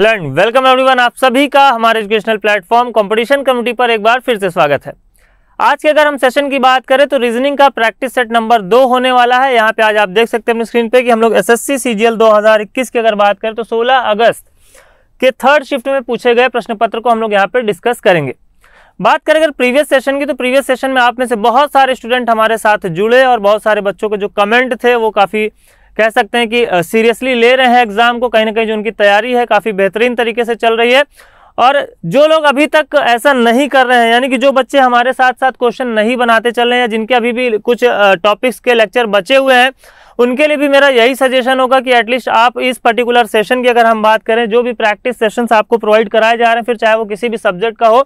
hello and welcome everyone आप सभी का हमारे एजुकेशनल प्लेटफॉर्म कंपटीशन कमिटी पर एक बार फिर से स्वागत है आज के अगर हम सेशन की बात करें तो रीजनिंग का प्रैक्टिस सेट नंबर दो होने वाला है यहाँ पे आज आप देख सकते हैं अपनी स्क्रीन पे कि हम लोग एस एस सी सी की अगर बात करें तो 16 अगस्त के थर्ड शिफ्ट में पूछे गए प्रश्न पत्र को हम लोग यहाँ पर डिस्कस करेंगे बात करें अगर प्रीवियस सेशन की तो प्रीवियस सेशन में आप में से बहुत सारे स्टूडेंट हमारे साथ जुड़े और बहुत सारे बच्चों के जो कमेंट थे वो काफ़ी कह सकते हैं कि सीरियसली ले रहे हैं एग्ज़ाम को कहीं ना कहीं जो उनकी तैयारी है काफ़ी बेहतरीन तरीके से चल रही है और जो लोग अभी तक ऐसा नहीं कर रहे हैं यानी कि जो बच्चे हमारे साथ साथ क्वेश्चन नहीं बनाते चल रहे हैं जिनके अभी भी कुछ टॉपिक्स के लेक्चर बचे हुए हैं उनके लिए भी मेरा यही सजेशन होगा कि एटलीस्ट आप इस पर्टिकुलर सेशन की अगर हम बात करें जो भी प्रैक्टिस सेशंस आपको प्रोवाइड कराए जा रहे हैं फिर चाहे वो किसी भी सब्जेक्ट का हो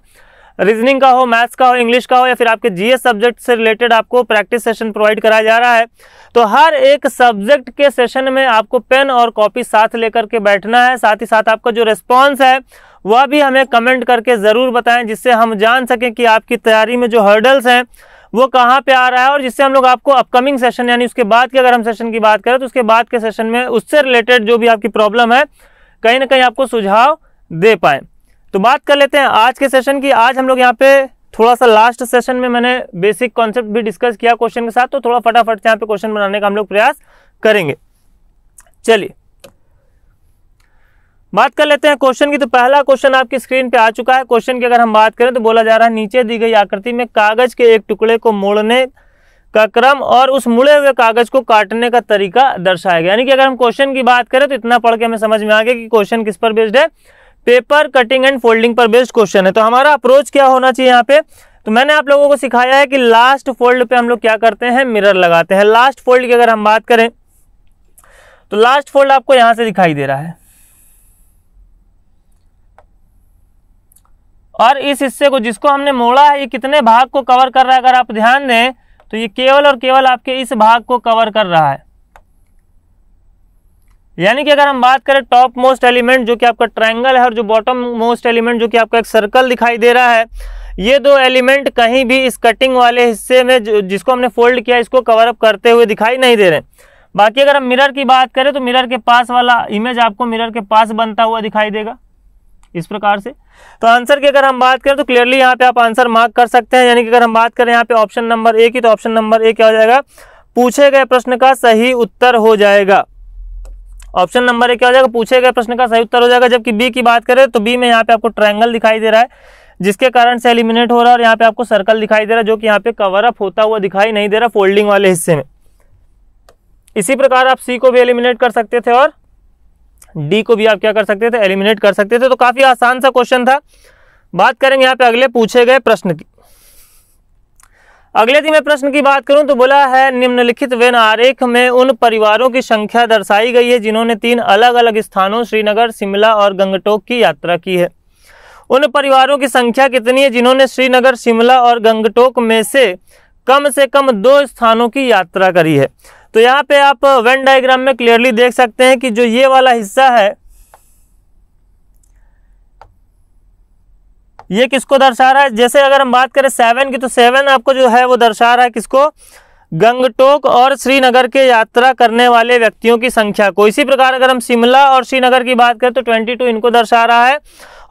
रीजनिंग का हो मैथ्स का हो इंग्लिश का हो या फिर आपके जीएस सब्जेक्ट से रिलेटेड आपको प्रैक्टिस सेशन प्रोवाइड कराया जा रहा है तो हर एक सब्जेक्ट के सेशन में आपको पेन और कॉपी साथ लेकर के बैठना है साथ ही साथ आपका जो रिस्पॉन्स है वह भी हमें कमेंट करके ज़रूर बताएं जिससे हम जान सकें कि आपकी तैयारी में जो हर्डल्स हैं वो कहाँ पे आ रहा है और जिससे हम लोग आपको अपकमिंग सेशन यानी उसके बाद के अगर हम सेशन की बात करें तो उसके बाद के सेशन में उससे रिलेटेड जो भी आपकी प्रॉब्लम है कहीं ना कहीं आपको सुझाव दे पाएँ तो बात कर लेते हैं आज के सेशन की आज हम लोग यहाँ पे थोड़ा सा लास्ट सेशन में मैंने बेसिक कॉन्सेप्ट भी डिस्कस किया क्वेश्चन के साथ तो थोड़ा फटाफट से यहाँ पे क्वेश्चन बनाने का हम लोग प्रयास करेंगे चलिए बात कर लेते हैं क्वेश्चन की तो पहला क्वेश्चन आपकी स्क्रीन पे आ चुका है क्वेश्चन की अगर हम बात करें तो बोला जा रहा है नीचे दी गई आकृति में कागज के एक टुकड़े को मोड़ने का क्रम और उस मुड़े हुए कागज को काटने का तरीका दर्शाया गया यानी कि अगर हम क्वेश्चन की बात करें तो इतना पढ़ के हमें समझ में आ गया कि क्वेश्चन किस पर बेस्ड है पेपर कटिंग एंड फोल्डिंग पर बेस्ड क्वेश्चन है तो हमारा अप्रोच क्या होना चाहिए यहाँ पे तो मैंने आप लोगों को सिखाया है कि लास्ट फोल्ड पे हम लोग क्या करते हैं मिरर लगाते हैं लास्ट फोल्ड की अगर हम बात करें तो लास्ट फोल्ड आपको यहां से दिखाई दे रहा है और इस हिस्से को जिसको हमने मोड़ा है ये कितने भाग को कवर कर रहा है अगर आप ध्यान दें तो ये केवल और केवल आपके इस भाग को कवर कर रहा है यानी कि अगर हम बात करें टॉप मोस्ट एलिमेंट जो कि आपका ट्रायंगल है और जो बॉटम मोस्ट एलिमेंट जो कि आपका एक सर्कल दिखाई दे रहा है ये दो एलिमेंट कहीं भी इस कटिंग वाले हिस्से में जिसको हमने फोल्ड किया इसको कवर अप करते हुए दिखाई नहीं दे रहे बाकी अगर हम मिरर की बात करें तो मिरर के पास वाला इमेज आपको मिरर के पास बनता हुआ दिखाई देगा इस प्रकार से तो आंसर की अगर हम बात करें तो क्लियरली यहाँ पे आप आंसर मार्क कर सकते हैं यानी कि अगर हम बात करें यहाँ पे ऑप्शन नंबर ए की तो ऑप्शन नंबर ए क्या हो जाएगा पूछे गए प्रश्न का सही उत्तर हो जाएगा ऑप्शन नंबर ए क्या हो जाएगा पूछे गए प्रश्न का सही उत्तर हो जाएगा जबकि बी की बात करें तो बी में यहाँ पे आपको ट्रायंगल दिखाई दे रहा है जिसके कारण से एलिमिनेट हो रहा है और यहाँ पे आपको सर्कल दिखाई दे रहा है जो कि यहाँ पे कवर अप होता हुआ दिखाई नहीं दे रहा फोल्डिंग वाले हिस्से में इसी प्रकार आप सी को भी एलिमिनेट कर सकते थे और डी को भी आप क्या कर सकते थे एलिमिनेट कर सकते थे तो काफ़ी आसान सा क्वेश्चन था बात करेंगे यहाँ पे अगले पूछे गए प्रश्न की अगले दिन मैं प्रश्न की बात करूं तो बोला है निम्नलिखित वेन आरेख में उन परिवारों की संख्या दर्शाई गई है जिन्होंने तीन अलग अलग स्थानों श्रीनगर शिमला और गंगटोक की यात्रा की है उन परिवारों की संख्या कितनी है जिन्होंने श्रीनगर शिमला और गंगटोक में से कम से कम दो स्थानों की यात्रा करी है तो यहाँ पे आप वेन डायग्राम में क्लियरली देख सकते हैं कि जो ये वाला हिस्सा है ये किसको दर्शा रहा है जैसे अगर हम बात करें सेवन की तो सेवन आपको जो है वो दर्शा रहा है किसको गंगटोक और श्रीनगर के यात्रा करने वाले व्यक्तियों की संख्या को इसी प्रकार अगर हम शिमला और श्रीनगर की बात करें तो ट्वेंटी टू इनको दर्शा रहा है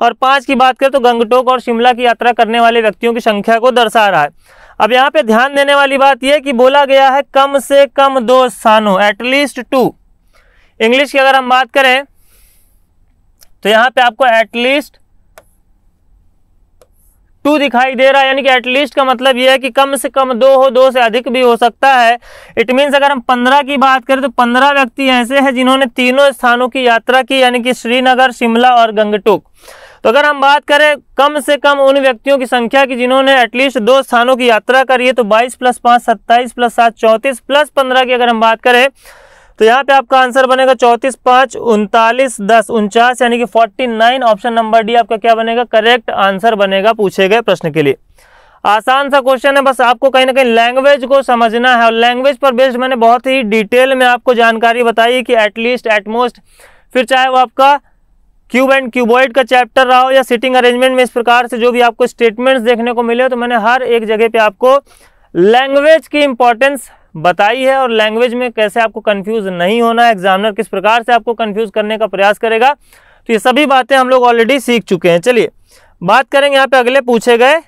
और पाँच की बात करें तो गंगटोक और शिमला की यात्रा करने वाले व्यक्तियों की संख्या को दर्शा रहा है अब यहाँ पे ध्यान देने वाली बात यह कि बोला गया है कम से कम दो स्थानों एटलीस्ट टू इंग्लिश की अगर हम बात करें तो यहाँ पे आपको एटलीस्ट टू दिखाई दे रहा है यानी कि एटलीस्ट का मतलब यह है कि कम से कम दो हो दो से अधिक भी हो सकता है इट मीन्स अगर हम पंद्रह की बात करें तो पंद्रह व्यक्ति ऐसे हैं जिन्होंने तीनों स्थानों की यात्रा की यानी कि श्रीनगर शिमला और गंगटोक तो अगर हम बात करें कम से कम उन व्यक्तियों की संख्या की जिन्होंने एटलीस्ट दो स्थानों की यात्रा करी है तो 22 प्लस पाँच सत्ताईस प्लस सात चौंतीस प्लस पंद्रह की अगर हम बात करें तो यहाँ पे आपका आंसर बनेगा चौंतीस पांच उनतालीस दस उनचास यानी कि forty nine option number D आपका क्या बनेगा करेक्ट आंसर बनेगा पूछे गए प्रश्न के लिए आसान सा क्वेश्चन है बस आपको कहीं ना कहीं लैंग्वेज को समझना है और लैंग्वेज पर बेस्ड मैंने बहुत ही डिटेल में आपको जानकारी बताई कि एटलीस्ट एटमोस्ट फिर चाहे वो आपका क्यूब एंड क्यूबॉइड का चैप्टर रहा हो या सिटिंग अरेंजमेंट में इस प्रकार से जो भी आपको स्टेटमेंट्स देखने को मिले तो मैंने हर एक जगह पे आपको लैंग्वेज की इंपॉर्टेंस बताई है और लैंग्वेज में कैसे आपको कंफ्यूज नहीं होना है एग्जामिनर किस प्रकार से आपको कंफ्यूज करने का प्रयास करेगा तो ये सभी बातें हम लोग ऑलरेडी सीख चुके हैं चलिए बात करेंगे यहाँ पे अगले पूछे गए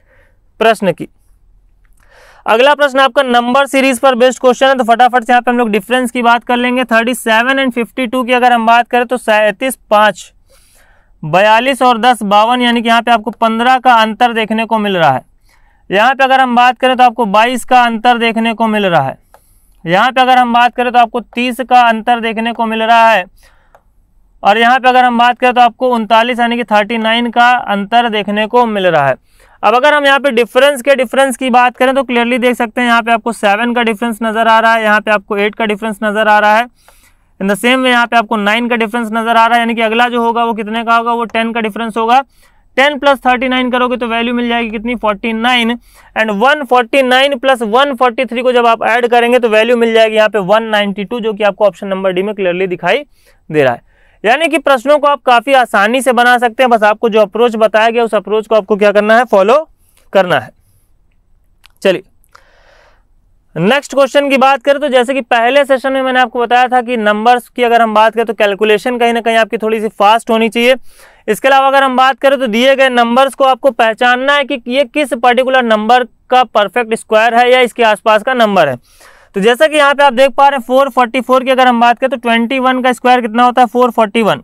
प्रश्न की अगला प्रश्न आपका नंबर सीरीज पर बेस्ट क्वेश्चन है तो फटाफट से यहाँ पे हम लोग डिफरेंस की बात कर लेंगे thirty seven and fifty two की अगर हम बात करें तो सैंतीस पाँच बयालीस और दस बावन यानी कि यहाँ पे आपको पंद्रह का अंतर देखने को मिल रहा है यहाँ पे अगर हम बात करें तो आपको बाईस का अंतर देखने को मिल रहा है यहाँ पे अगर हम बात करें तो आपको तीस का अंतर देखने को मिल रहा है और यहाँ पे अगर हम बात करें तो आपको उनतालीस यानी कि थर्टी नाइन का अंतर देखने को मिल रहा है अब अगर हम यहाँ पे डिफरेंस के डिफरेंस की बात करें तो क्लियरली देख सकते हैं यहाँ पे आपको सेवन का डिफरेंस नज़र आ रहा है यहाँ पे आपको एट का डिफरेंस नज़र आ रहा है इन द सेम वे यहाँ पे आपको नाइन का डिफरेंस नज़र आ रहा है यानी कि अगला जो होगा वो कितने का होगा वो टेन का डिफरेंस होगा टेन प्लस थर्टी नाइन करोगे तो वैल्यू मिल जाएगी कितनी forty nine and one forty nine plus one forty three को जब आप ऐड करेंगे तो वैल्यू मिल जाएगी यहाँ पे वन नाइनटी टू जो कि आपको ऑप्शन नंबर डी में क्लियरली दिखाई दे रहा है यानी कि प्रश्नों को आप काफ़ी आसानी से बना सकते हैं बस आपको जो अप्रोच बताया गया उस अप्रोच को आपको क्या करना है फॉलो करना है चलिए नेक्स्ट क्वेश्चन की बात करें तो जैसे कि पहले सेशन में मैंने आपको बताया था कि नंबर्स की अगर हम बात करें तो कैलकुलेशन कहीं ना कहीं आपकी थोड़ी सी फास्ट होनी चाहिए इसके अलावा अगर हम बात करें तो दिए गए नंबर्स को आपको पहचानना है कि ये किस पर्टिकुलर नंबर का परफेक्ट स्क्वायर है या इसके आसपास का नंबर है तो जैसा कि यहाँ पे आप देख पा रहे हैं फोर फोर्टी फोर की अगर हम बात करें तो ट्वेंटी वन का स्क्वायर कितना होता है फोर फोर्टी वन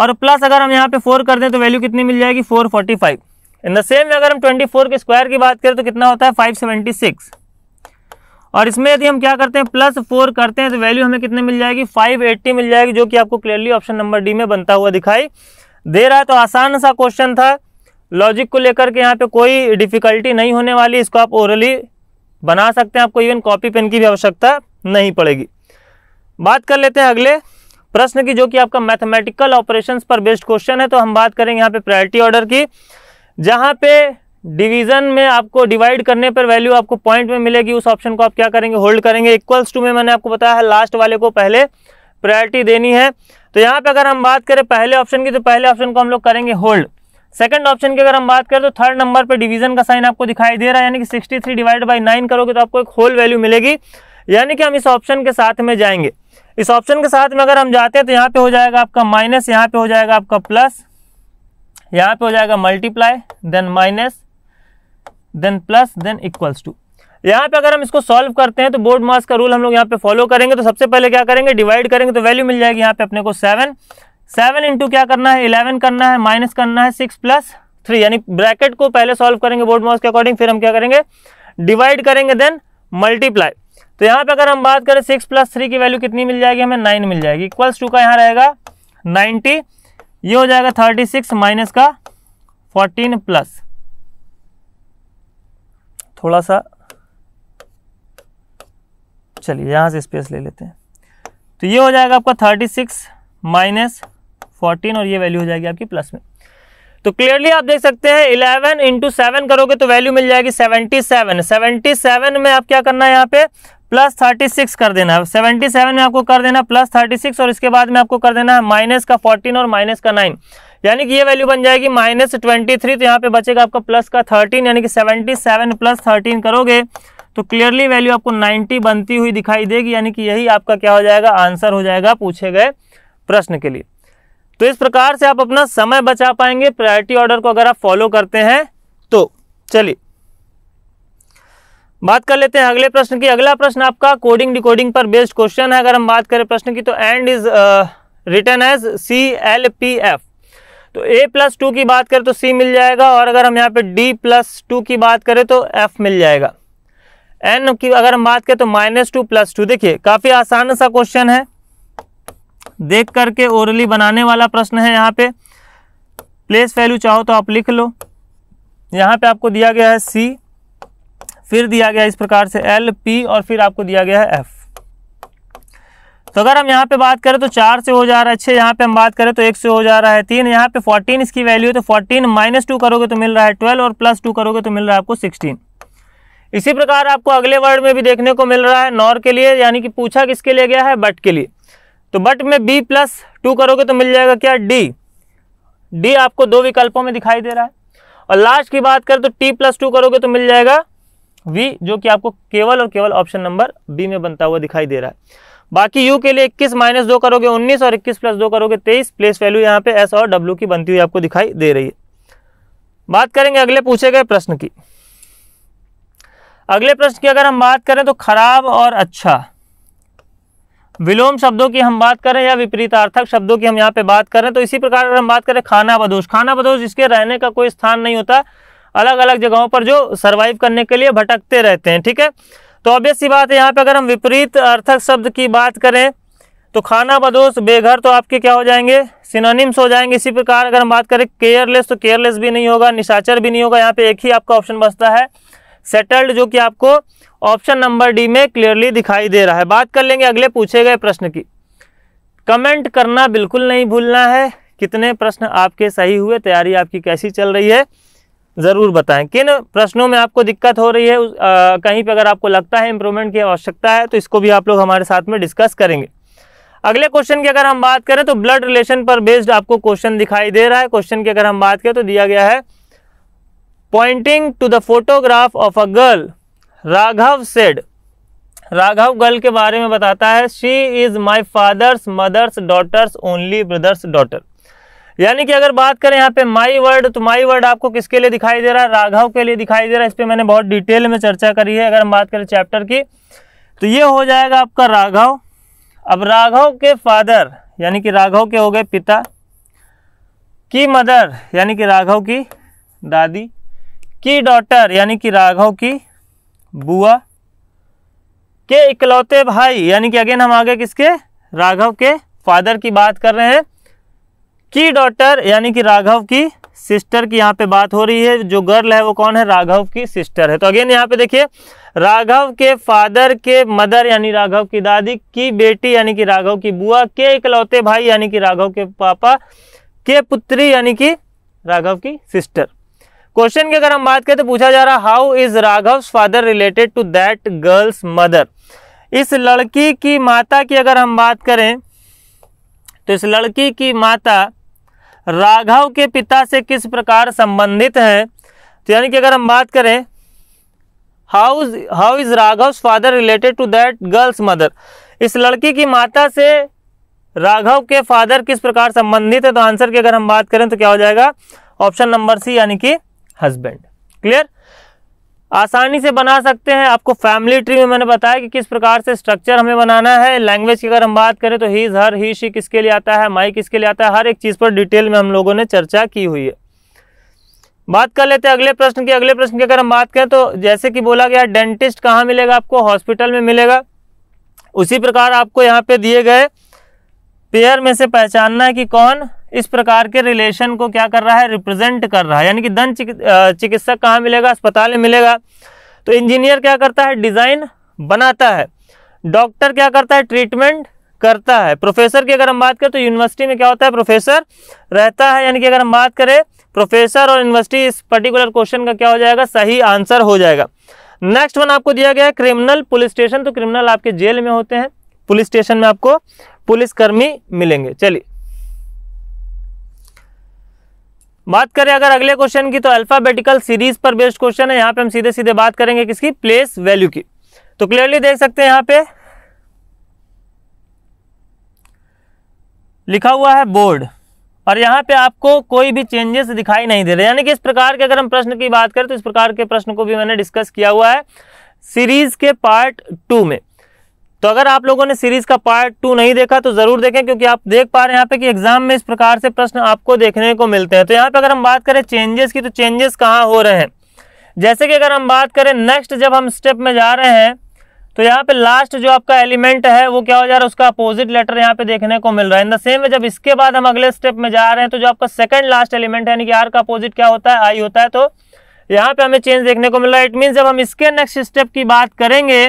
और प्लस अगर हम यहाँ पे फोर कर दें तो वैल्यू कितनी मिल जाएगी four forty five in the same way अगर हम 24 के स्क्वायर की बात करें तो कितना होता है 576 और इसमें यदि हम क्या करते हैं प्लस फोर करते हैं तो वैल्यू हमें कितने मिल जाएगी 580 मिल जाएगी जो कि आपको क्लियरली ऑप्शन नंबर डी में बनता हुआ दिखाई दे रहा है तो आसान सा क्वेश्चन था लॉजिक को लेकर के यहाँ पे कोई डिफिकल्टी नहीं होने वाली इसको आप ओरली बना सकते हैं आपको इवन कॉपी पेन की भी आवश्यकता नहीं पड़ेगी बात कर लेते हैं अगले प्रश्न की जो कि आपका मैथमेटिकल ऑपरेशंस पर बेस्ड क्वेश्चन है तो हम बात करेंगे यहाँ पे प्रायोरिटी ऑर्डर की जहाँ पे डिवीज़न में आपको डिवाइड करने पर वैल्यू आपको पॉइंट में मिलेगी उस ऑप्शन को आप क्या करेंगे होल्ड करेंगे इक्वल्स टू में मैंने आपको बताया है लास्ट वाले को पहले प्रायोरिटी देनी है तो यहाँ पे अगर हम बात करें पहले ऑप्शन की तो पहले ऑप्शन को हम लोग करेंगे होल्ड सेकंड ऑप्शन की अगर हम बात करें तो थर्ड नंबर पर डिवीजन का साइन आपको दिखाई दे रहा है यानी कि sixty three divide by nine करोगे तो आपको एक होल वैल्यू मिलेगी यानी कि हम इस ऑप्शन के साथ में जाएंगे इस ऑप्शन के साथ में अगर हम जाते हैं तो यहाँ पे हो जाएगा आपका माइनस यहाँ पे हो जाएगा आपका प्लस यहाँ पे हो जाएगा multiply then minus then plus then equals to यहाँ पे अगर हम इसको सॉल्व करते हैं तो बोर्ड मास का रूल हम लोग यहाँ पे फॉलो करेंगे तो सबसे पहले क्या करेंगे डिवाइड करेंगे तो वैल्यू मिल जाएगी यहाँ पे अपने को सेवन सेवन इंटू क्या करना है इलेवन करना है माइनस करना है सिक्स प्लस थ्री यानी ब्रैकेट को पहले सॉल्व करेंगे बोर्ड मास के अकॉर्डिंग फिर हम क्या करेंगे डिवाइड करेंगे देन मल्टीप्लाई तो यहाँ पे अगर हम बात करें सिक्स प्लस थ्री की वैल्यू कितनी मिल जाएगी हमें नाइन मिल जाएगी इक्वल्स टू का यहाँ रहेगा नाइन्टी ये हो जाएगा थर्टी सिक्स माइनस का फोर्टीन प्लस थोड़ा सा चलिए यहाँ से स्पेस ले लेते हैं तो ये हो जाएगा आपका थर्टी सिक्स माइनस फोर्टीन और ये वैल्यू हो जाएगी आपकी प्लस में तो क्लियरली आप देख सकते हैं इलेवन इंटू सेवन करोगे तो वैल्यू मिल जाएगी सेवेंटी सेवन सेवेंटी सेवन में आप क्या करना है यहाँ पे प्लस थर्टी सिक्स कर देना है सेवेंटी सेवन में आपको कर देना प्लस थर्टी सिक्स और इसके बाद में आपको कर देना है माइनस का फोर्टीन और माइनस का नाइन यानी कि ये वैल्यू बन जाएगी माइनस ट्वेंटी थ्री तो यहाँ पे बचेगा आपका प्लस का थर्टीन यानी कि सेवेंटी सेवन प्लस थर्टीन करोगे तो क्लियरली वैल्यू आपको नाइन्टी बनती हुई दिखाई देगी यानी कि यही आपका क्या हो जाएगा आंसर हो जाएगा पूछे गए प्रश्न के लिए तो इस प्रकार से आप अपना समय बचा पाएंगे प्रायोरिटी ऑर्डर को अगर आप फॉलो करते हैं तो चलिए बात कर लेते हैं अगले प्रश्न की अगला प्रश्न आपका कोडिंग डिकोडिंग पर बेस्ड क्वेश्चन है अगर हम बात करें प्रश्न की तो end is written as C L P F तो ए प्लस टू की बात करें तो सी मिल जाएगा और अगर हम यहाँ पे डी प्लस टू की बात करें तो एफ मिल जाएगा एन की अगर हम बात करें तो माइनस टू प्लस टू देखिए काफ़ी आसान सा क्वेश्चन है देख करके ओरली बनाने वाला प्रश्न है यहाँ पे प्लेस वैल्यू चाहो तो आप लिख लो यहाँ पे आपको दिया गया है सी फिर दिया गया इस प्रकार से एल पी और फिर आपको दिया गया है एफ तो अगर हम यहाँ पे बात करें तो चार से हो जा रहा है छः यहाँ पे हम बात करें तो एक से हो जा रहा है तीन यहाँ पे फोर्टीन इसकी वैल्यू है तो फोर्टीन माइनस टू करोगे तो मिल रहा है ट्वेल्व और प्लस टू करोगे तो मिल रहा है आपको सिक्सटीन इसी प्रकार आपको अगले वर्ड में भी देखने को मिल रहा है नॉर के लिए यानी कि पूछा किसके लिए गया है बट के लिए तो बट में बी प्लस टू करोगे तो मिल जाएगा क्या डी डी आपको दो विकल्पों में दिखाई दे रहा है और लास्ट की बात करें तो टी प्लस टू करोगे तो मिल जाएगा वी जो कि आपको केवल और केवल ऑप्शन नंबर बी में बनता हुआ दिखाई दे रहा है बाकी यू के लिए इक्कीस माइनस दो करोगे उन्नीस और इक्कीस प्लस दो करोगे तेईस प्लेस वैल्यू यहाँ पे एस और डब्ल्यू की बनती हुई आपको दिखाई दे रही है बात करेंगे अगले पूछे गए प्रश्न की अगले प्रश्न की अगर हम बात करें तो खराब और अच्छा विलोम शब्दों की हम बात करें या विपरीतार्थक शब्दों की हम यहाँ पे बात करें तो इसी प्रकार अगर हम बात करें खाना बदोश खाना बदोश जिसके रहने का कोई स्थान नहीं होता अलग अलग जगहों पर जो सर्वाइव करने के लिए भटकते रहते हैं ठीक है तो अब सी बात है यहाँ पर अगर हम विपरीत अर्थक शब्द की बात करें तो खाना बदोश बेघर तो आपके क्या हो जाएंगे सिनोनिम्स हो जाएंगे इसी प्रकार अगर हम बात करें केयरलेस तो केयरलेस भी नहीं होगा निशाचर भी नहीं होगा यहाँ पे एक ही आपका ऑप्शन बचता है सेटल्ड जो कि आपको ऑप्शन नंबर डी में क्लियरली दिखाई दे रहा है बात कर लेंगे अगले पूछे गए प्रश्न की कमेंट करना बिल्कुल नहीं भूलना है कितने प्रश्न आपके सही हुए तैयारी आपकी कैसी चल रही है ज़रूर बताएं किन प्रश्नों में आपको दिक्कत हो रही है आ, कहीं पे अगर आपको लगता है इम्प्रूवमेंट की आवश्यकता है तो इसको भी आप लोग हमारे साथ में डिस्कस करेंगे अगले क्वेश्चन की अगर हम बात करें तो ब्लड रिलेशन पर बेस्ड आपको क्वेश्चन दिखाई दे रहा है क्वेश्चन की अगर हम बात करें तो दिया गया है pointing to the photograph of a girl Raghav said Raghav girl के बारे में बताता है she is my father's mother's daughter's only brother's daughter यानी कि अगर बात करें यहाँ पे माई वर्ड तो माई वर्ड आपको किसके लिए दिखाई दे रहा है राघव के लिए दिखाई दे रहा है इस पर मैंने बहुत डिटेल में चर्चा करी है अगर हम बात करें चैप्टर की तो ये हो जाएगा आपका राघव अब राघव के फादर यानी कि राघव के हो गए पिता की मदर यानी कि राघव की दादी की डॉटर यानी कि राघव की बुआ के इकलौते भाई यानी कि अगेन हम आगे किसके राघव के फादर की बात कर रहे हैं की डॉटर यानी कि राघव की सिस्टर की यहाँ पे बात हो रही है जो गर्ल है वो कौन है राघव की सिस्टर है तो अगेन यहाँ पे देखिए राघव के फादर के मदर यानी राघव की दादी की बेटी यानी कि राघव की बुआ के इकलौते भाई यानी कि राघव के पापा के पुत्री यानी कि राघव की सिस्टर क्वेश्चन की अगर हम बात करें तो पूछा जा रहा how is Raghav father related to that girl's mother इस लड़की की माता की अगर हम बात करें तो इस लड़की की माता राघव के पिता से किस प्रकार संबंधित है तो यानी कि अगर हम बात करें how how is Raghav father related to that girl's mother इस लड़की की माता से राघव के फादर किस प्रकार संबंधित है तो आंसर की अगर हम बात करें तो क्या हो जाएगा ऑप्शन नंबर सी यानी कि हस्बैंड क्लियर आसानी से बना सकते हैं आपको फैमिली ट्री में मैंने बताया कि किस प्रकार से स्ट्रक्चर हमें बनाना है लैंग्वेज की अगर हम बात करें तो ही हर ही शी किसके लिए आता है माई किसके लिए आता है हर एक चीज़ पर डिटेल में हम लोगों ने चर्चा की हुई है बात कर लेते हैं अगले प्रश्न की अगले प्रश्न की अगर हम बात करें तो जैसे कि बोला गया डेंटिस्ट कहाँ मिलेगा आपको हॉस्पिटल में मिलेगा उसी प्रकार आपको यहाँ पे दिए गए पेयर में से पहचानना है कि कौन इस प्रकार के रिलेशन को क्या कर रहा है रिप्रेजेंट कर रहा है यानी कि दंत चिकित्सक कहाँ मिलेगा अस्पताल में मिलेगा तो इंजीनियर क्या करता है डिज़ाइन बनाता है डॉक्टर क्या करता है ट्रीटमेंट करता है प्रोफेसर की अगर हम बात करें तो यूनिवर्सिटी में क्या होता है प्रोफेसर रहता है यानी कि अगर हम बात करें प्रोफेसर और यूनिवर्सिटी इस पर्टिकुलर क्वेश्चन का क्या हो जाएगा सही आंसर हो जाएगा नेक्स्ट वन आपको दिया गया है क्रिमिनल पुलिस स्टेशन तो क्रिमिनल आपके जेल में होते हैं पुलिस स्टेशन में आपको पुलिसकर्मी मिलेंगे चलिए बात करें अगर अगले क्वेश्चन की तो अल्फाबेटिकल सीरीज पर बेस्ड क्वेश्चन है यहाँ पे हम सीधे सीधे बात करेंगे किसकी प्लेस वैल्यू की तो क्लियरली देख सकते हैं यहाँ पे लिखा हुआ है बोर्ड और यहाँ पे आपको कोई भी चेंजेस दिखाई नहीं दे रहे यानी कि इस प्रकार के अगर हम प्रश्न की बात करें तो इस प्रकार के प्रश्न को भी मैंने डिस्कस किया हुआ है सीरीज के पार्ट टू में तो अगर आप लोगों ने सीरीज का पार्ट टू नहीं देखा तो जरूर देखें क्योंकि आप देख पा रहे हैं यहाँ पे कि एग्जाम में इस प्रकार से प्रश्न आपको देखने को मिलते हैं तो यहाँ पे अगर हम बात करें चेंजेस की तो चेंजेस कहाँ हो रहे हैं जैसे कि अगर हम बात करें नेक्स्ट जब हम स्टेप में जा रहे हैं तो यहाँ पे लास्ट जो आपका एलिमेंट है वो क्या हो जा रहा है उसका अपोजिट लेटर यहाँ पे देखने को मिल रहा है इन द सेम वे जब इसके बाद हम अगले स्टेप में जा रहे हैं तो जो आपका सेकंड लास्ट एलिमेंट है यानी कि आर का अपोजिट क्या होता है आई होता है तो यहाँ पे हमें चेंज देखने को मिल रहा है इट मीन जब हम इसके नेक्स्ट स्टेप की बात करेंगे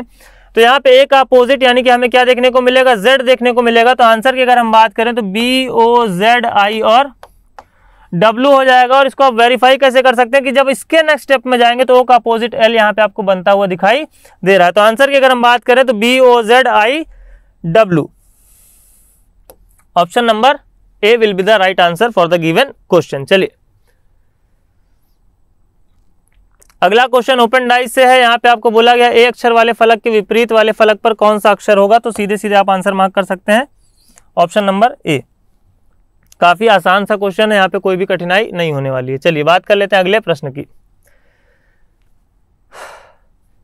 तो यहाँ पे एक अपोजिट यानी कि हमें क्या देखने को मिलेगा जेड देखने को मिलेगा तो आंसर की अगर हम बात करें तो बी ओ जेड आई और डब्ल्यू हो जाएगा और इसको आप वेरीफाई कैसे कर सकते हैं कि जब इसके नेक्स्ट स्टेप में जाएंगे तो ओ का अपोजिट एल यहाँ पे आपको बनता हुआ दिखाई दे रहा है तो आंसर की अगर हम बात करें तो B O Z I W option number A will be the right answer for the given question चलिए अगला क्वेश्चन ओपन डाइस से है यहाँ पे आपको बोला गया ए अक्षर वाले फलक के विपरीत वाले फलक पर कौन सा अक्षर होगा तो सीधे सीधे आप आंसर मार्क कर सकते हैं ऑप्शन नंबर ए काफ़ी आसान सा क्वेश्चन है यहाँ पे कोई भी कठिनाई नहीं होने वाली है चलिए बात कर लेते हैं अगले प्रश्न की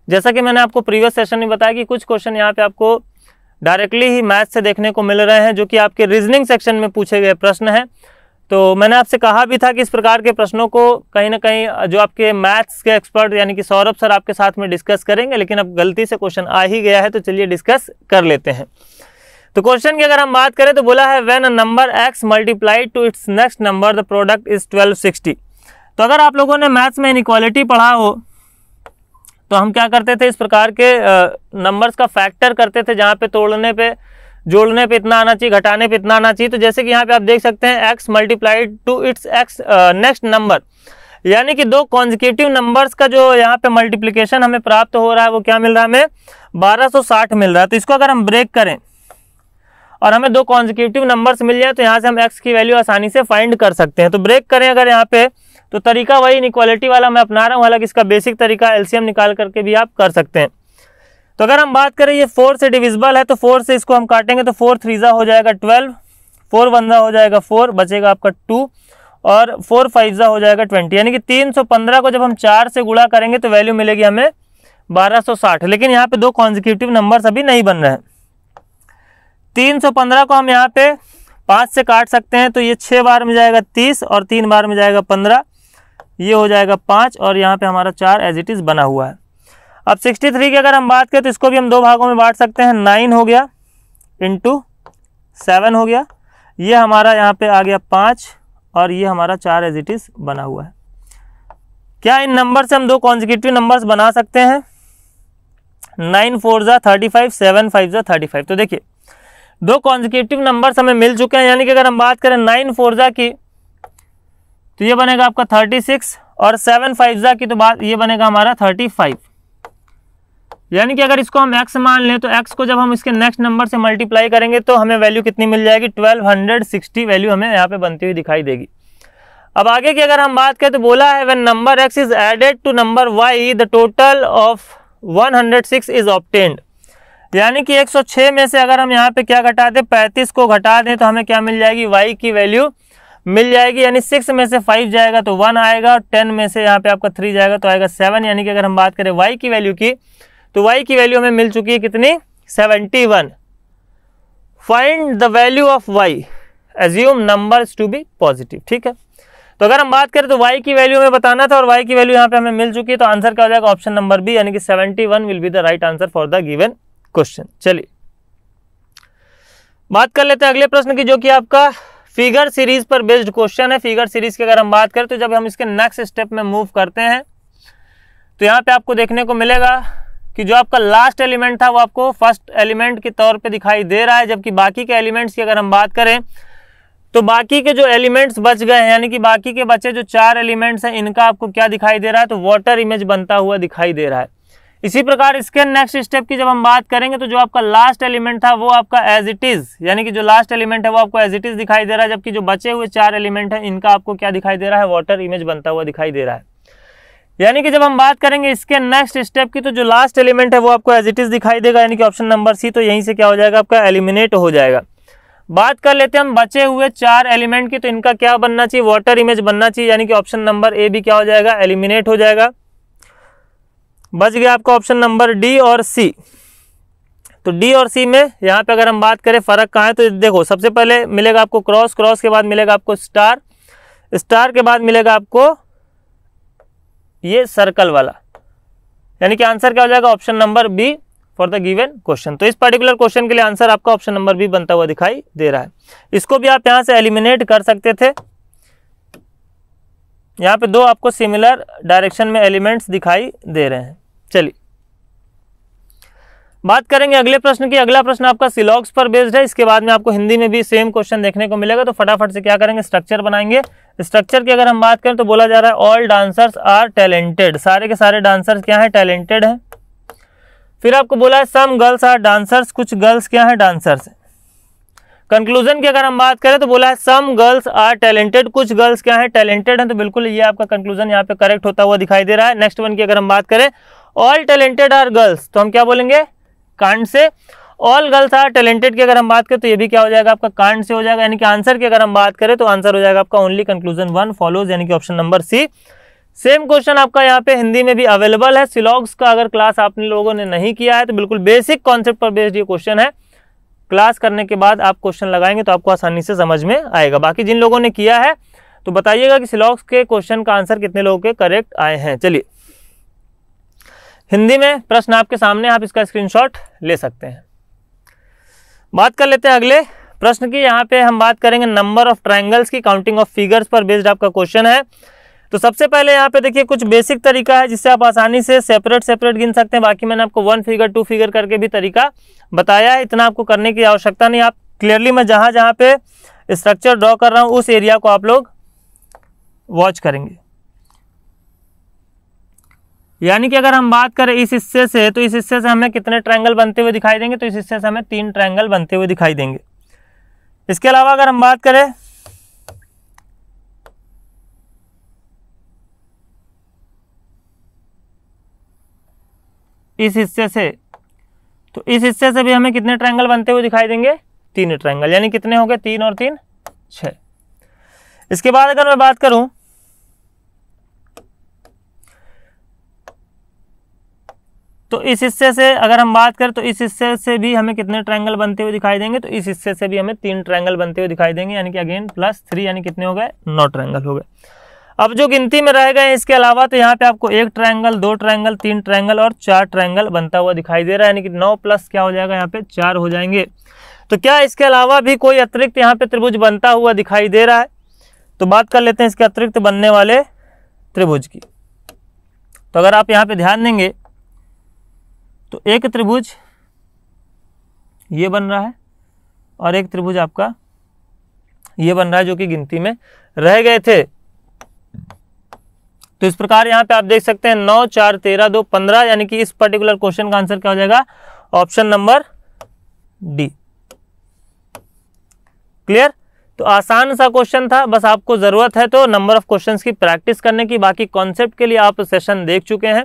जैसा कि मैंने आपको प्रीवियस सेशन में बताया कि कुछ क्वेश्चन यहाँ पे आपको डायरेक्टली ही मैथ से देखने को मिल रहे हैं जो कि आपके रीजनिंग सेक्शन में पूछे गए प्रश्न हैं तो मैंने आपसे कहा भी था कि इस प्रकार के प्रश्नों को कहीं ना कहीं जो आपके मैथ्स के एक्सपर्ट यानी कि सौरभ सर आपके साथ में डिस्कस करेंगे लेकिन अब गलती से क्वेश्चन आ ही गया है तो चलिए डिस्कस कर लेते हैं तो क्वेश्चन की अगर हम बात करें तो बोला है when a number x multiplied to its next number the product is sixty तो अगर आप लोगों ने मैथ्स में इनक्वालिटी पढ़ा हो तो हम क्या करते थे इस प्रकार के नंबर्स का फैक्टर करते थे जहाँ पे तोड़ने पे जोड़ने पे इतना आना चाहिए घटाने पे इतना आना चाहिए तो जैसे कि यहाँ पे आप देख सकते हैं x multiplied to its x next number यानी कि दो कॉन्जिकेटिव नंबर्स का जो यहाँ पे मल्टीप्लीकेशन हमें प्राप्त हो रहा है वो क्या मिल रहा है हमें 1260 मिल रहा है तो इसको अगर हम ब्रेक करें और हमें दो कॉन्जिकेटिव नंबर्स मिल जाए तो यहाँ से हम एक्स की वैल्यू आसानी से फाइंड कर सकते हैं तो ब्रेक करें अगर यहाँ पे तो तरीका वही इनिक्वालिटी वाला मैं अपना रहा हूँ हालांकि इसका बेसिक तरीका एलसीएम निकाल करके भी आप कर सकते हैं तो अगर हम बात करें ये फोर से डिविजिबल है तो फोर से इसको हम काटेंगे तो फोर थ्रीज़ा हो जाएगा ट्वेल्व फोर वनजा हो जाएगा फोर बचेगा आपका टू और फोर फाइवज़ा हो जाएगा ट्वेंटी यानी कि तीन सौ पंद्रह को जब हम चार से गुड़ा करेंगे तो वैल्यू मिलेगी हमें बारह सौ साठ लेकिन यहाँ पे दो कॉन्जिक्यूटिव नंबर्स अभी नहीं बन रहे हैं तीन सौ पंद्रह को हम यहाँ पे पाँच से काट सकते हैं तो ये छः बार में जाएगा तीस और तीन बार में जाएगा पंद्रह ये हो जाएगा पाँच और यहाँ पर हमारा चार एज इट इज़ बना हुआ है अब 63 की अगर हम बात करें तो इसको भी हम दो भागों में बांट सकते हैं नाइन हो गया इंटू सेवन हो गया ये हमारा यहाँ पे आ गया पाँच और ये हमारा चार एज इट इज़ बना हुआ है क्या इन नंबर से हम दो कॉन्जिक्यूटिव नंबर्स बना सकते हैं नाइन फोर ज़ा थर्टी फाइव सेवन फाइव ज़ा थर्टी फाइव तो देखिए दो कॉन्जिक्यूटिव नंबर्स हमें मिल चुके हैं यानी कि अगर हम बात करें नाइन फोर ज़ा की तो ये बनेगा आपका थर्टी सिक्स और सेवन फाइव ज़ा की तो बात ये बनेगा हमारा थर्टी फाइव यानी कि अगर इसको हम x मान लें तो x को जब हम इसके नेक्स्ट नंबर से मल्टीप्लाई करेंगे तो हमें वैल्यू कितनी मिल जाएगी 1260 वैल्यू हमें यहाँ पे बनती हुई दिखाई देगी अब आगे की अगर हम बात करें तो बोला है when number x is added to number y the total of 106 is obtained यानी कि 106 में से अगर हम यहाँ पे क्या घटा दें पैंतीस को घटा दें तो हमें क्या मिल जाएगी वाई की वैल्यू मिल जाएगी यानी सिक्स में से फाइव जाएगा तो वन आएगा और टेन में से यहाँ पे आपका थ्री जाएगा तो आएगा सेवन यानी कि अगर हम बात करें वाई की वैल्यू की तो वाई की वैल्यू हमें मिल चुकी है कितनी seventy one find the value of y assume number to be positive ठीक है तो अगर हम बात करें तो y की वैल्यू हमें बताना था और y की वैल्यू यहां पे हमें मिल चुकी है तो आंसर क्या हो जाएगा ऑप्शन नंबर बी यानी कि 71 will be the right answer for the given question चलिए बात कर लेते हैं अगले प्रश्न की जो कि आपका फिगर सीरीज पर बेस्ड क्वेश्चन है फिगर सीरीज की अगर हम बात करें तो जब हम इसके नेक्स्ट स्टेप में मूव करते हैं तो यहाँ पे आपको देखने को मिलेगा कि जो आपका लास्ट एलिमेंट था वो आपको फर्स्ट एलिमेंट के तौर पे दिखाई दे रहा है जबकि बाकी के एलिमेंट्स की अगर हम बात करें तो बाकी के जो एलिमेंट्स बच गए हैं यानी कि बाकी के बचे जो चार एलिमेंट्स हैं इनका आपको क्या दिखाई दे रहा है तो वाटर इमेज बनता हुआ दिखाई दे रहा है इसी प्रकार इसके नेक्स्ट स्टेप की जब हम बात करेंगे तो जो आपका लास्ट एलिमेंट था वो आपका एज इट इज़ यानी कि जो लास्ट एलिमेंट है वो आपको एज इट इज़ दिखाई दे रहा है जबकि जो बचे हुए चार एलिमेंट हैं इनका आपको क्या दिखाई दे रहा है वाटर इमेज बनता हुआ दिखाई दे रहा है यानी कि जब हम बात करेंगे इसके नेक्स्ट स्टेप की तो जो लास्ट एलिमेंट है वो आपको एज इट इज़ दिखाई देगा यानी कि ऑप्शन नंबर सी तो यहीं से क्या हो जाएगा आपका एलिमिनेट हो जाएगा बात कर लेते हैं हम बचे हुए चार एलिमेंट की तो इनका क्या बनना चाहिए वाटर इमेज बनना चाहिए यानी कि ऑप्शन नंबर ए भी क्या हो जाएगा एलिमिनेट हो जाएगा बच गया आपका ऑप्शन नंबर डी और सी तो डी और सी में यहाँ पे अगर हम बात करें फ़र्क कहाँ है तो देखो सबसे पहले मिलेगा आपको क्रॉस क्रॉस के बाद मिलेगा आपको स्टार स्टार के बाद मिलेगा आपको ये सर्कल वाला यानी कि आंसर क्या हो जाएगा option number B for the given question तो इस पर्टिकुलर क्वेश्चन के लिए आंसर आपका ऑप्शन नंबर बी बनता हुआ दिखाई दे रहा है इसको भी आप यहां से एलिमिनेट कर सकते थे यहां पे दो आपको सिमिलर डायरेक्शन में एलिमेंट्स दिखाई दे रहे हैं चलिए बात करेंगे अगले प्रश्न की अगला प्रश्न आपका सिलॉग्स पर बेस्ड है इसके बाद में आपको हिंदी में भी सेम क्वेश्चन देखने को मिलेगा तो फटाफट से क्या करेंगे स्ट्रक्चर बनाएंगे स्ट्रक्चर की अगर हम बात करें तो बोला जा रहा है ऑल डांसर्स आर टैलेंटेड सारे के सारे डांसर्स क्या है टैलेंटेड है फिर आपको बोला है सम गर्ल्स आर डांसर्स कुछ गर्ल्स क्या है डांसर्स कंक्लूजन की अगर हम बात करें तो बोला है सम गर्ल्स आर टैलेंटेड कुछ गर्ल्स क्या है टैलेंटेड हैं तो बिल्कुल ये आपका कंक्लूजन यहाँ पे करेक्ट होता हुआ दिखाई दे रहा है नेक्स्ट वन की अगर हम बात करें ऑल टैलेंटेड आर गर्ल्स तो हम क्या बोलेंगे कांड से ऑल गर्ल्स आर टैलेंटेड की अगर हम बात करें तो ये भी क्या हो जाएगा आपका कांड से हो जाएगा यानी कि आंसर की अगर हम बात करें तो आंसर हो जाएगा आपका ओनली कंक्लूजन वन फॉलोज यानी कि option number C same question आपका यहाँ पे हिंदी में भी अवेलेबल है सिलॉग्स का अगर क्लास आपने लोगों ने नहीं किया है तो बिल्कुल बेसिक कॉन्सेप्ट पर बेस्ड ये क्वेश्चन है क्लास करने के बाद आप क्वेश्चन लगाएंगे तो आपको आसानी से समझ में आएगा बाकी जिन लोगों ने किया है तो बताइएगा कि सिलॉग्स के क्वेश्चन का आंसर कितने लोगों के करेक्ट आए हैं चलिए हिंदी में प्रश्न आपके सामने आप इसका स्क्रीनशॉट ले सकते हैं बात कर लेते हैं अगले प्रश्न की यहाँ पे हम बात करेंगे नंबर ऑफ ट्राइंगल्स की काउंटिंग ऑफ फिगर्स पर बेस्ड आपका क्वेश्चन है तो सबसे पहले यहाँ पे देखिए कुछ बेसिक तरीका है जिससे आप आसानी से सेपरेट सेपरेट गिन सकते हैं बाकी मैंने आपको वन फिगर टू फिगर करके भी तरीका बताया है इतना आपको करने की आवश्यकता नहीं आप क्लियरली मैं जहाँ जहाँ पे स्ट्रक्चर ड्रॉ कर रहा हूँ उस एरिया को आप लोग वॉच करेंगे यानी कि अगर हम बात करें इस हिस्से से तो इस हिस्से से हमें कितने ट्रायंगल बनते हुए दिखाई देंगे तो इस हिस्से से हमें तीन ट्रायंगल बनते हुए दिखाई देंगे इसके अलावा अगर हम बात करें इस हिस्से से तो इस हिस्से से भी हमें कितने ट्रायंगल बनते हुए दिखाई देंगे तीन ट्रायंगल यानी कितने हो गए तीन और तीन छ इसके बाद अगर मैं बात करूं तो इस हिस्से से अगर हम बात करें तो इस हिस्से से भी हमें कितने ट्रायंगल बनते हुए दिखाई देंगे तो इस हिस्से से भी हमें तीन ट्रायंगल बनते हुए दिखाई देंगे यानी कि अगेन प्लस थ्री यानी कितने हो गए नौ ट्रायंगल हो गए अब जो गिनती में रह गए इसके अलावा तो यहाँ पे आपको एक ट्रायंगल दो ट्रायंगल तीन ट्रायंगल और चार ट्रायंगल बनता हुआ दिखाई दे रहा है यानी कि नौ प्लस क्या हो जाएगा यहाँ पे चार हो जाएंगे तो क्या इसके अलावा भी कोई अतिरिक्त यहाँ पे त्रिभुज बनता हुआ दिखाई दे रहा है तो बात कर लेते हैं इसके अतिरिक्त बनने वाले त्रिभुज की तो अगर आप यहाँ पे ध्यान देंगे तो एक त्रिभुज ये बन रहा है और एक त्रिभुज आपका ये बन रहा है जो कि गिनती में रह गए थे तो इस प्रकार यहां पे आप देख सकते हैं नौ चार तेरह दो पंद्रह यानी कि इस पर्टिकुलर क्वेश्चन का आंसर क्या हो जाएगा ऑप्शन नंबर डी क्लियर तो आसान सा क्वेश्चन था बस आपको ज़रूरत है तो नंबर ऑफ क्वेश्चंस की प्रैक्टिस करने की बाकी कॉन्सेप्ट के लिए आप सेशन देख चुके हैं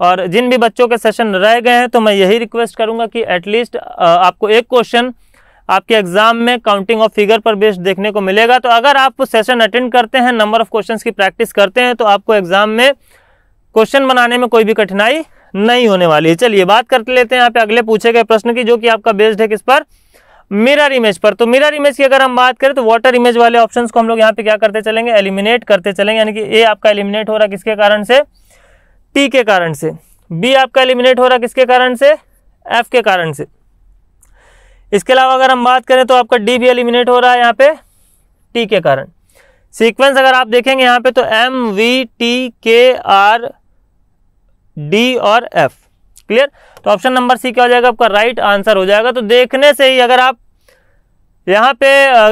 और जिन भी बच्चों के सेशन रह गए हैं तो मैं यही रिक्वेस्ट करूँगा कि एटलीस्ट आपको एक क्वेश्चन आपके एग्जाम में काउंटिंग ऑफ फिगर पर बेस्ड देखने को मिलेगा तो अगर आप सेशन अटेंड करते हैं नंबर ऑफ क्वेश्चंस की प्रैक्टिस करते हैं तो आपको एग्जाम में क्वेश्चन बनाने में कोई भी कठिनाई नहीं होने वाली है चलिए बात करते लेते हैं यहाँ पे अगले पूछे गए प्रश्न की जो कि आपका बेस्ड है किस पर मिरर इमेज पर तो मिरर इमेज की अगर हम बात करें तो वाटर इमेज वाले ऑप्शन को हम लोग यहाँ पे क्या करते चलेंगे एलिमिनेट करते चलेंगे यानी कि ए आपका एलिमिनेट हो रहा है किसके कारण से टी के कारण से बी आपका एलिमिनेट हो रहा किसके कारण से एफ के कारण से इसके अलावा अगर हम बात करें तो आपका डी भी एलिमिनेट हो रहा है यहाँ पे टी के कारण सीक्वेंस अगर आप देखेंगे यहाँ पे तो M V T K R D और एफ क्लियर तो ऑप्शन नंबर सी क्या हो जाएगा आपका राइट right आंसर हो जाएगा तो देखने से ही अगर आप यहाँ पे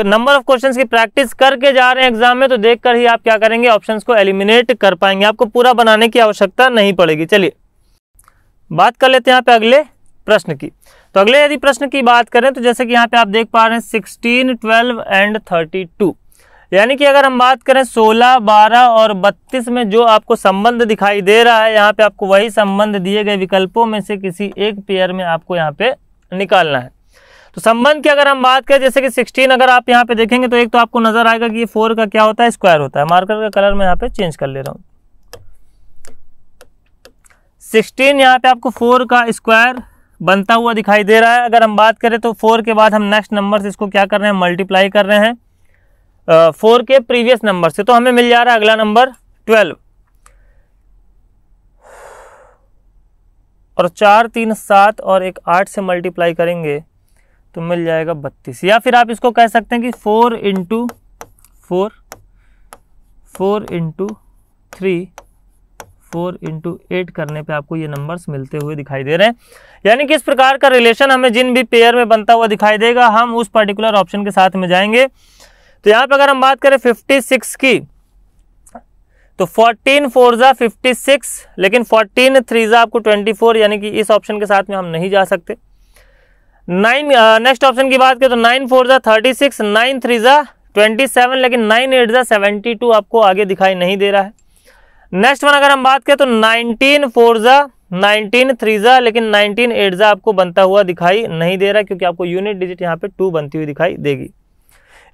नंबर ऑफ क्वेश्चंस की प्रैक्टिस करके जा रहे हैं एग्जाम में तो देखकर ही आप क्या करेंगे ऑप्शंस को एलिमिनेट कर पाएंगे आपको पूरा बनाने की आवश्यकता नहीं पड़ेगी चलिए बात कर लेते हैं यहाँ पे अगले प्रश्न की तो अगले यदि प्रश्न की बात करें तो जैसे कि यहाँ पे आप देख पा रहे हैं sixteen twelve and thirty two यानी कि अगर हम बात करें 16, 12 और 32 में जो आपको संबंध दिखाई दे रहा है यहाँ पे आपको वही संबंध दिए गए विकल्पों में से किसी एक पेयर में आपको यहाँ पे निकालना है तो संबंध की अगर हम बात करें जैसे कि सिक्सटीन अगर आप यहाँ पे देखेंगे तो एक तो आपको नजर आएगा कि ये फोर का क्या होता है स्क्वायर होता है मार्कर का कलर मैं यहाँ पे चेंज कर ले रहा हूँ सिक्सटीन यहाँ पे आपको फोर का स्क्वायर बनता हुआ दिखाई दे रहा है अगर हम बात करें तो फोर के बाद हम नेक्स्ट नंबर से इसको क्या कर रहे हैं मल्टीप्लाई कर रहे हैं फोर के प्रीवियस नंबर से तो हमें मिल जा रहा है अगला नंबर ट्वेल्व और चार तीन सात और एक आठ से मल्टीप्लाई करेंगे तो मिल जाएगा बत्तीस या फिर आप इसको कह सकते हैं कि four into four four into three four into eight करने पे आपको ये नंबर्स मिलते हुए दिखाई दे रहे हैं यानी कि इस प्रकार का रिलेशन हमें जिन भी पेयर में बनता हुआ दिखाई देगा हम उस पर्टिकुलर ऑप्शन के साथ में जाएंगे तो यहाँ पर अगर हम बात करें फिफ्टी सिक्स की तो फोर्टीन फोरजा फिफ्टी सिक्स लेकिन फोर्टीन थ्रीजा आपको ट्वेंटी फोर यानी कि इस ऑप्शन के साथ में हम नहीं जा सकते नाइन नेक्स्ट ऑप्शन की बात करें तो नाइन फोर ज़ा थर्टी सिक्स नाइन थ्री ज़ा ट्वेंटी सेवन लेकिन नाइन एट ज़ा सेवेंटी टू आपको आगे दिखाई नहीं दे रहा है नेक्स्ट वन अगर हम बात करें तो नाइनटीन फोर ज़ा नाइनटीन थ्री ज़ा लेकिन नाइनटीन एट ज़ा आपको बनता हुआ दिखाई नहीं दे रहा क्योंकि आपको यूनिट डिजिट यहाँ पे टू बनती हुई दिखाई देगी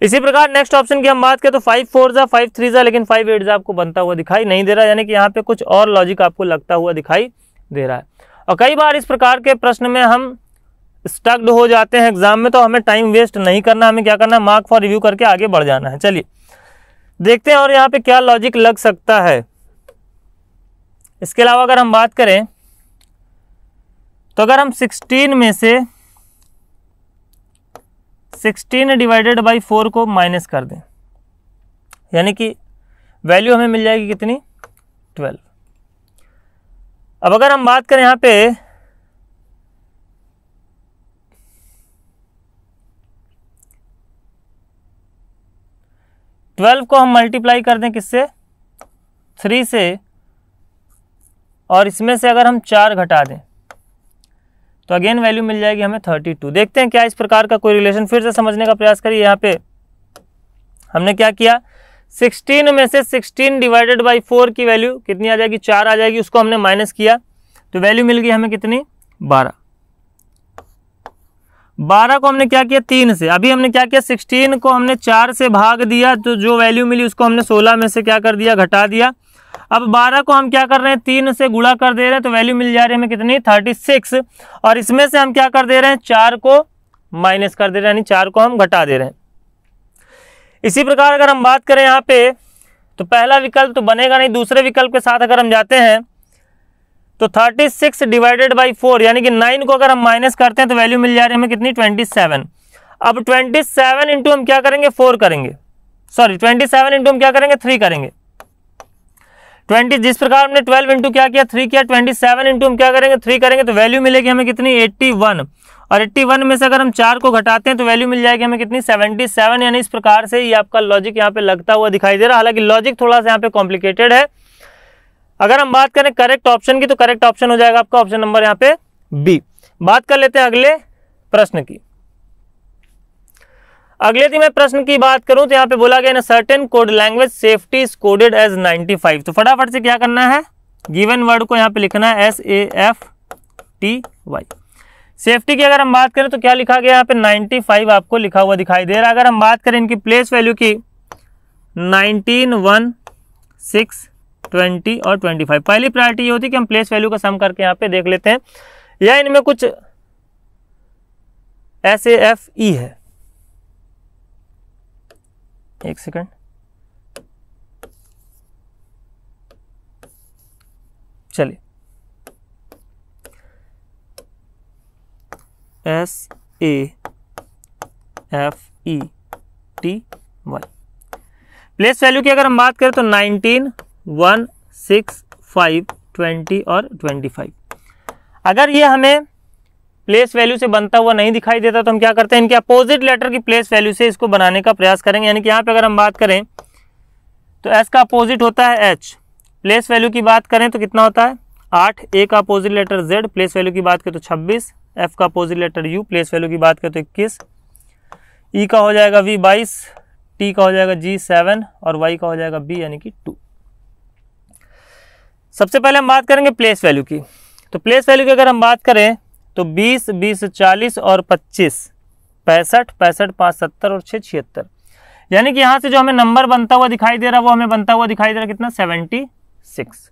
इसी प्रकार नेक्स्ट ऑप्शन की हम बात करें तो फाइव फोर ज़ा फाइव थ्री ज़ा लेकिन फाइव एट ज़ा आपको बनता हुआ दिखाई नहीं दे रहा यानी कि यहाँ पे कुछ और लॉजिक आपको लगता हुआ दिखाई दे रहा है और कई बार इस प्रकार के प्रश्न में हम स्टक्ड हो जाते हैं एग्जाम में तो हमें टाइम वेस्ट नहीं करना हमें क्या करना है मार्क फॉर रिव्यू करके आगे बढ़ जाना है चलिए देखते हैं और यहाँ पे क्या लॉजिक लग सकता है इसके अलावा अगर हम बात करें तो अगर हम 16 में से 16 डिवाइडेड बाई फोर को माइनस कर दें यानी कि वैल्यू हमें मिल जाएगी कितनी 12 अब अगर हम बात करें यहाँ पे ट्वेल्व को हम मल्टीप्लाई कर दें किससे थ्री से और इसमें से अगर हम चार घटा दें तो अगेन वैल्यू मिल जाएगी हमें थर्टी टू देखते हैं क्या इस प्रकार का कोई रिलेशन फिर से समझने का प्रयास करिए यहाँ पे हमने क्या किया सिक्सटीन में से सिक्सटीन डिवाइडेड बाई फोर की वैल्यू कितनी आ जाएगी चार आ जाएगी उसको हमने माइनस किया तो वैल्यू मिल गई हमें कितनी बारह बारह को हमने क्या किया तीन से अभी हमने क्या किया सिक्सटीन को हमने चार से भाग दिया तो जो वैल्यू मिली उसको हमने सोलह में से क्या कर दिया घटा दिया अब बारह को हम क्या कर रहे हैं तीन से गुड़ा कर दे रहे हैं तो वैल्यू मिल जा रही है हमें कितनी थर्टी सिक्स और इसमें से हम क्या कर दे रहे हैं चार को माइनस कर दे रहे हैं यानी चार को हम घटा दे रहे हैं इसी प्रकार अगर हम बात करें यहाँ पे तो पहला विकल्प तो बनेगा नहीं दूसरे विकल्प के साथ अगर हम जाते हैं तो 36 डिवाइडेड बाई फोर यानी कि नाइन को अगर हम माइनस करते हैं तो वैल्यू मिल जा रही है हमें कितनी 27 अब 27 सेवन इंटू हम क्या करेंगे फोर करेंगे सॉरी 27 सेवन इंटू हम क्या करेंगे थ्री करेंगे 20 जिस प्रकार हमने 12 इंटू क्या किया थ्री किया 27 सेवन इंटू हम क्या करेंगे थ्री करेंगे तो वैल्यू मिलेगी हमें कितनी 81 और 81 में से अगर हम चार को घटाते हैं तो वैल्यू मिल जाएगी हमें कितनी 77 यानी इस प्रकार से ये आपका लॉजिक यहाँ पे लगता हुआ दिखाई दे रहा है हालांकि लॉजिक थोड़ा सा यहाँ पे कॉम्प्लिकेटेड है अगर हम बात करें करेक्ट ऑप्शन की तो करेक्ट ऑप्शन हो जाएगा आपका ऑप्शन नंबर यहां पे बी बात कर लेते हैं अगले प्रश्न की अगले दिन मैं प्रश्न की बात करूं तो यहाँ पे बोला गया ना certain code language safety is coded as 95 तो फटाफट से क्या करना है गिवन वर्ड को यहाँ पे लिखना है S A F T Y safety की अगर हम बात करें तो क्या लिखा गया यहां पे 95 आपको लिखा हुआ दिखाई दे रहा है अगर हम बात करें इनकी प्लेस वैल्यू की नाइनटीन वन सिक्स ट्वेंटी और ट्वेंटी फाइव पहली प्रायोरिटी ये होती है कि हम प्लेस वैल्यू का सम करके यहाँ पे देख लेते हैं या इनमें कुछ एस ए एफ ई है एक सेकंड चलिए S A F E T Y place value की अगर हम बात करें तो nineteen one six five twenty और ट्वेंटी फाइव अगर ये हमें प्लेस वैल्यू से बनता हुआ नहीं दिखाई देता तो हम क्या करते हैं इनके अपोजिट लेटर की प्लेस वैल्यू से इसको बनाने का प्रयास करेंगे यानी कि यहाँ पे अगर हम बात करें तो एस का अपोजिट होता है एच प्लेस वैल्यू की बात करें तो कितना होता है आठ ए का opposite letter Z place value की बात करें तो छब्बीस एफ का opposite letter U place value की बात करें तो इक्कीस ई e का हो जाएगा वी बाईस टी का हो जाएगा जी सेवन और वाई का हो जाएगा बी यानी कि टू सबसे पहले हम बात करेंगे प्लेस वैल्यू की तो प्लेस वैल्यू की अगर हम बात करें तो बीस बीस चालीस और पच्चीस पैंसठ पैंसठ पाँच सत्तर और छः छिहत्तर यानी कि यहाँ से जो हमें नंबर बनता हुआ दिखाई दे रहा है वो हमें बनता हुआ दिखाई दे रहा है कितना सेवेंटी सिक्स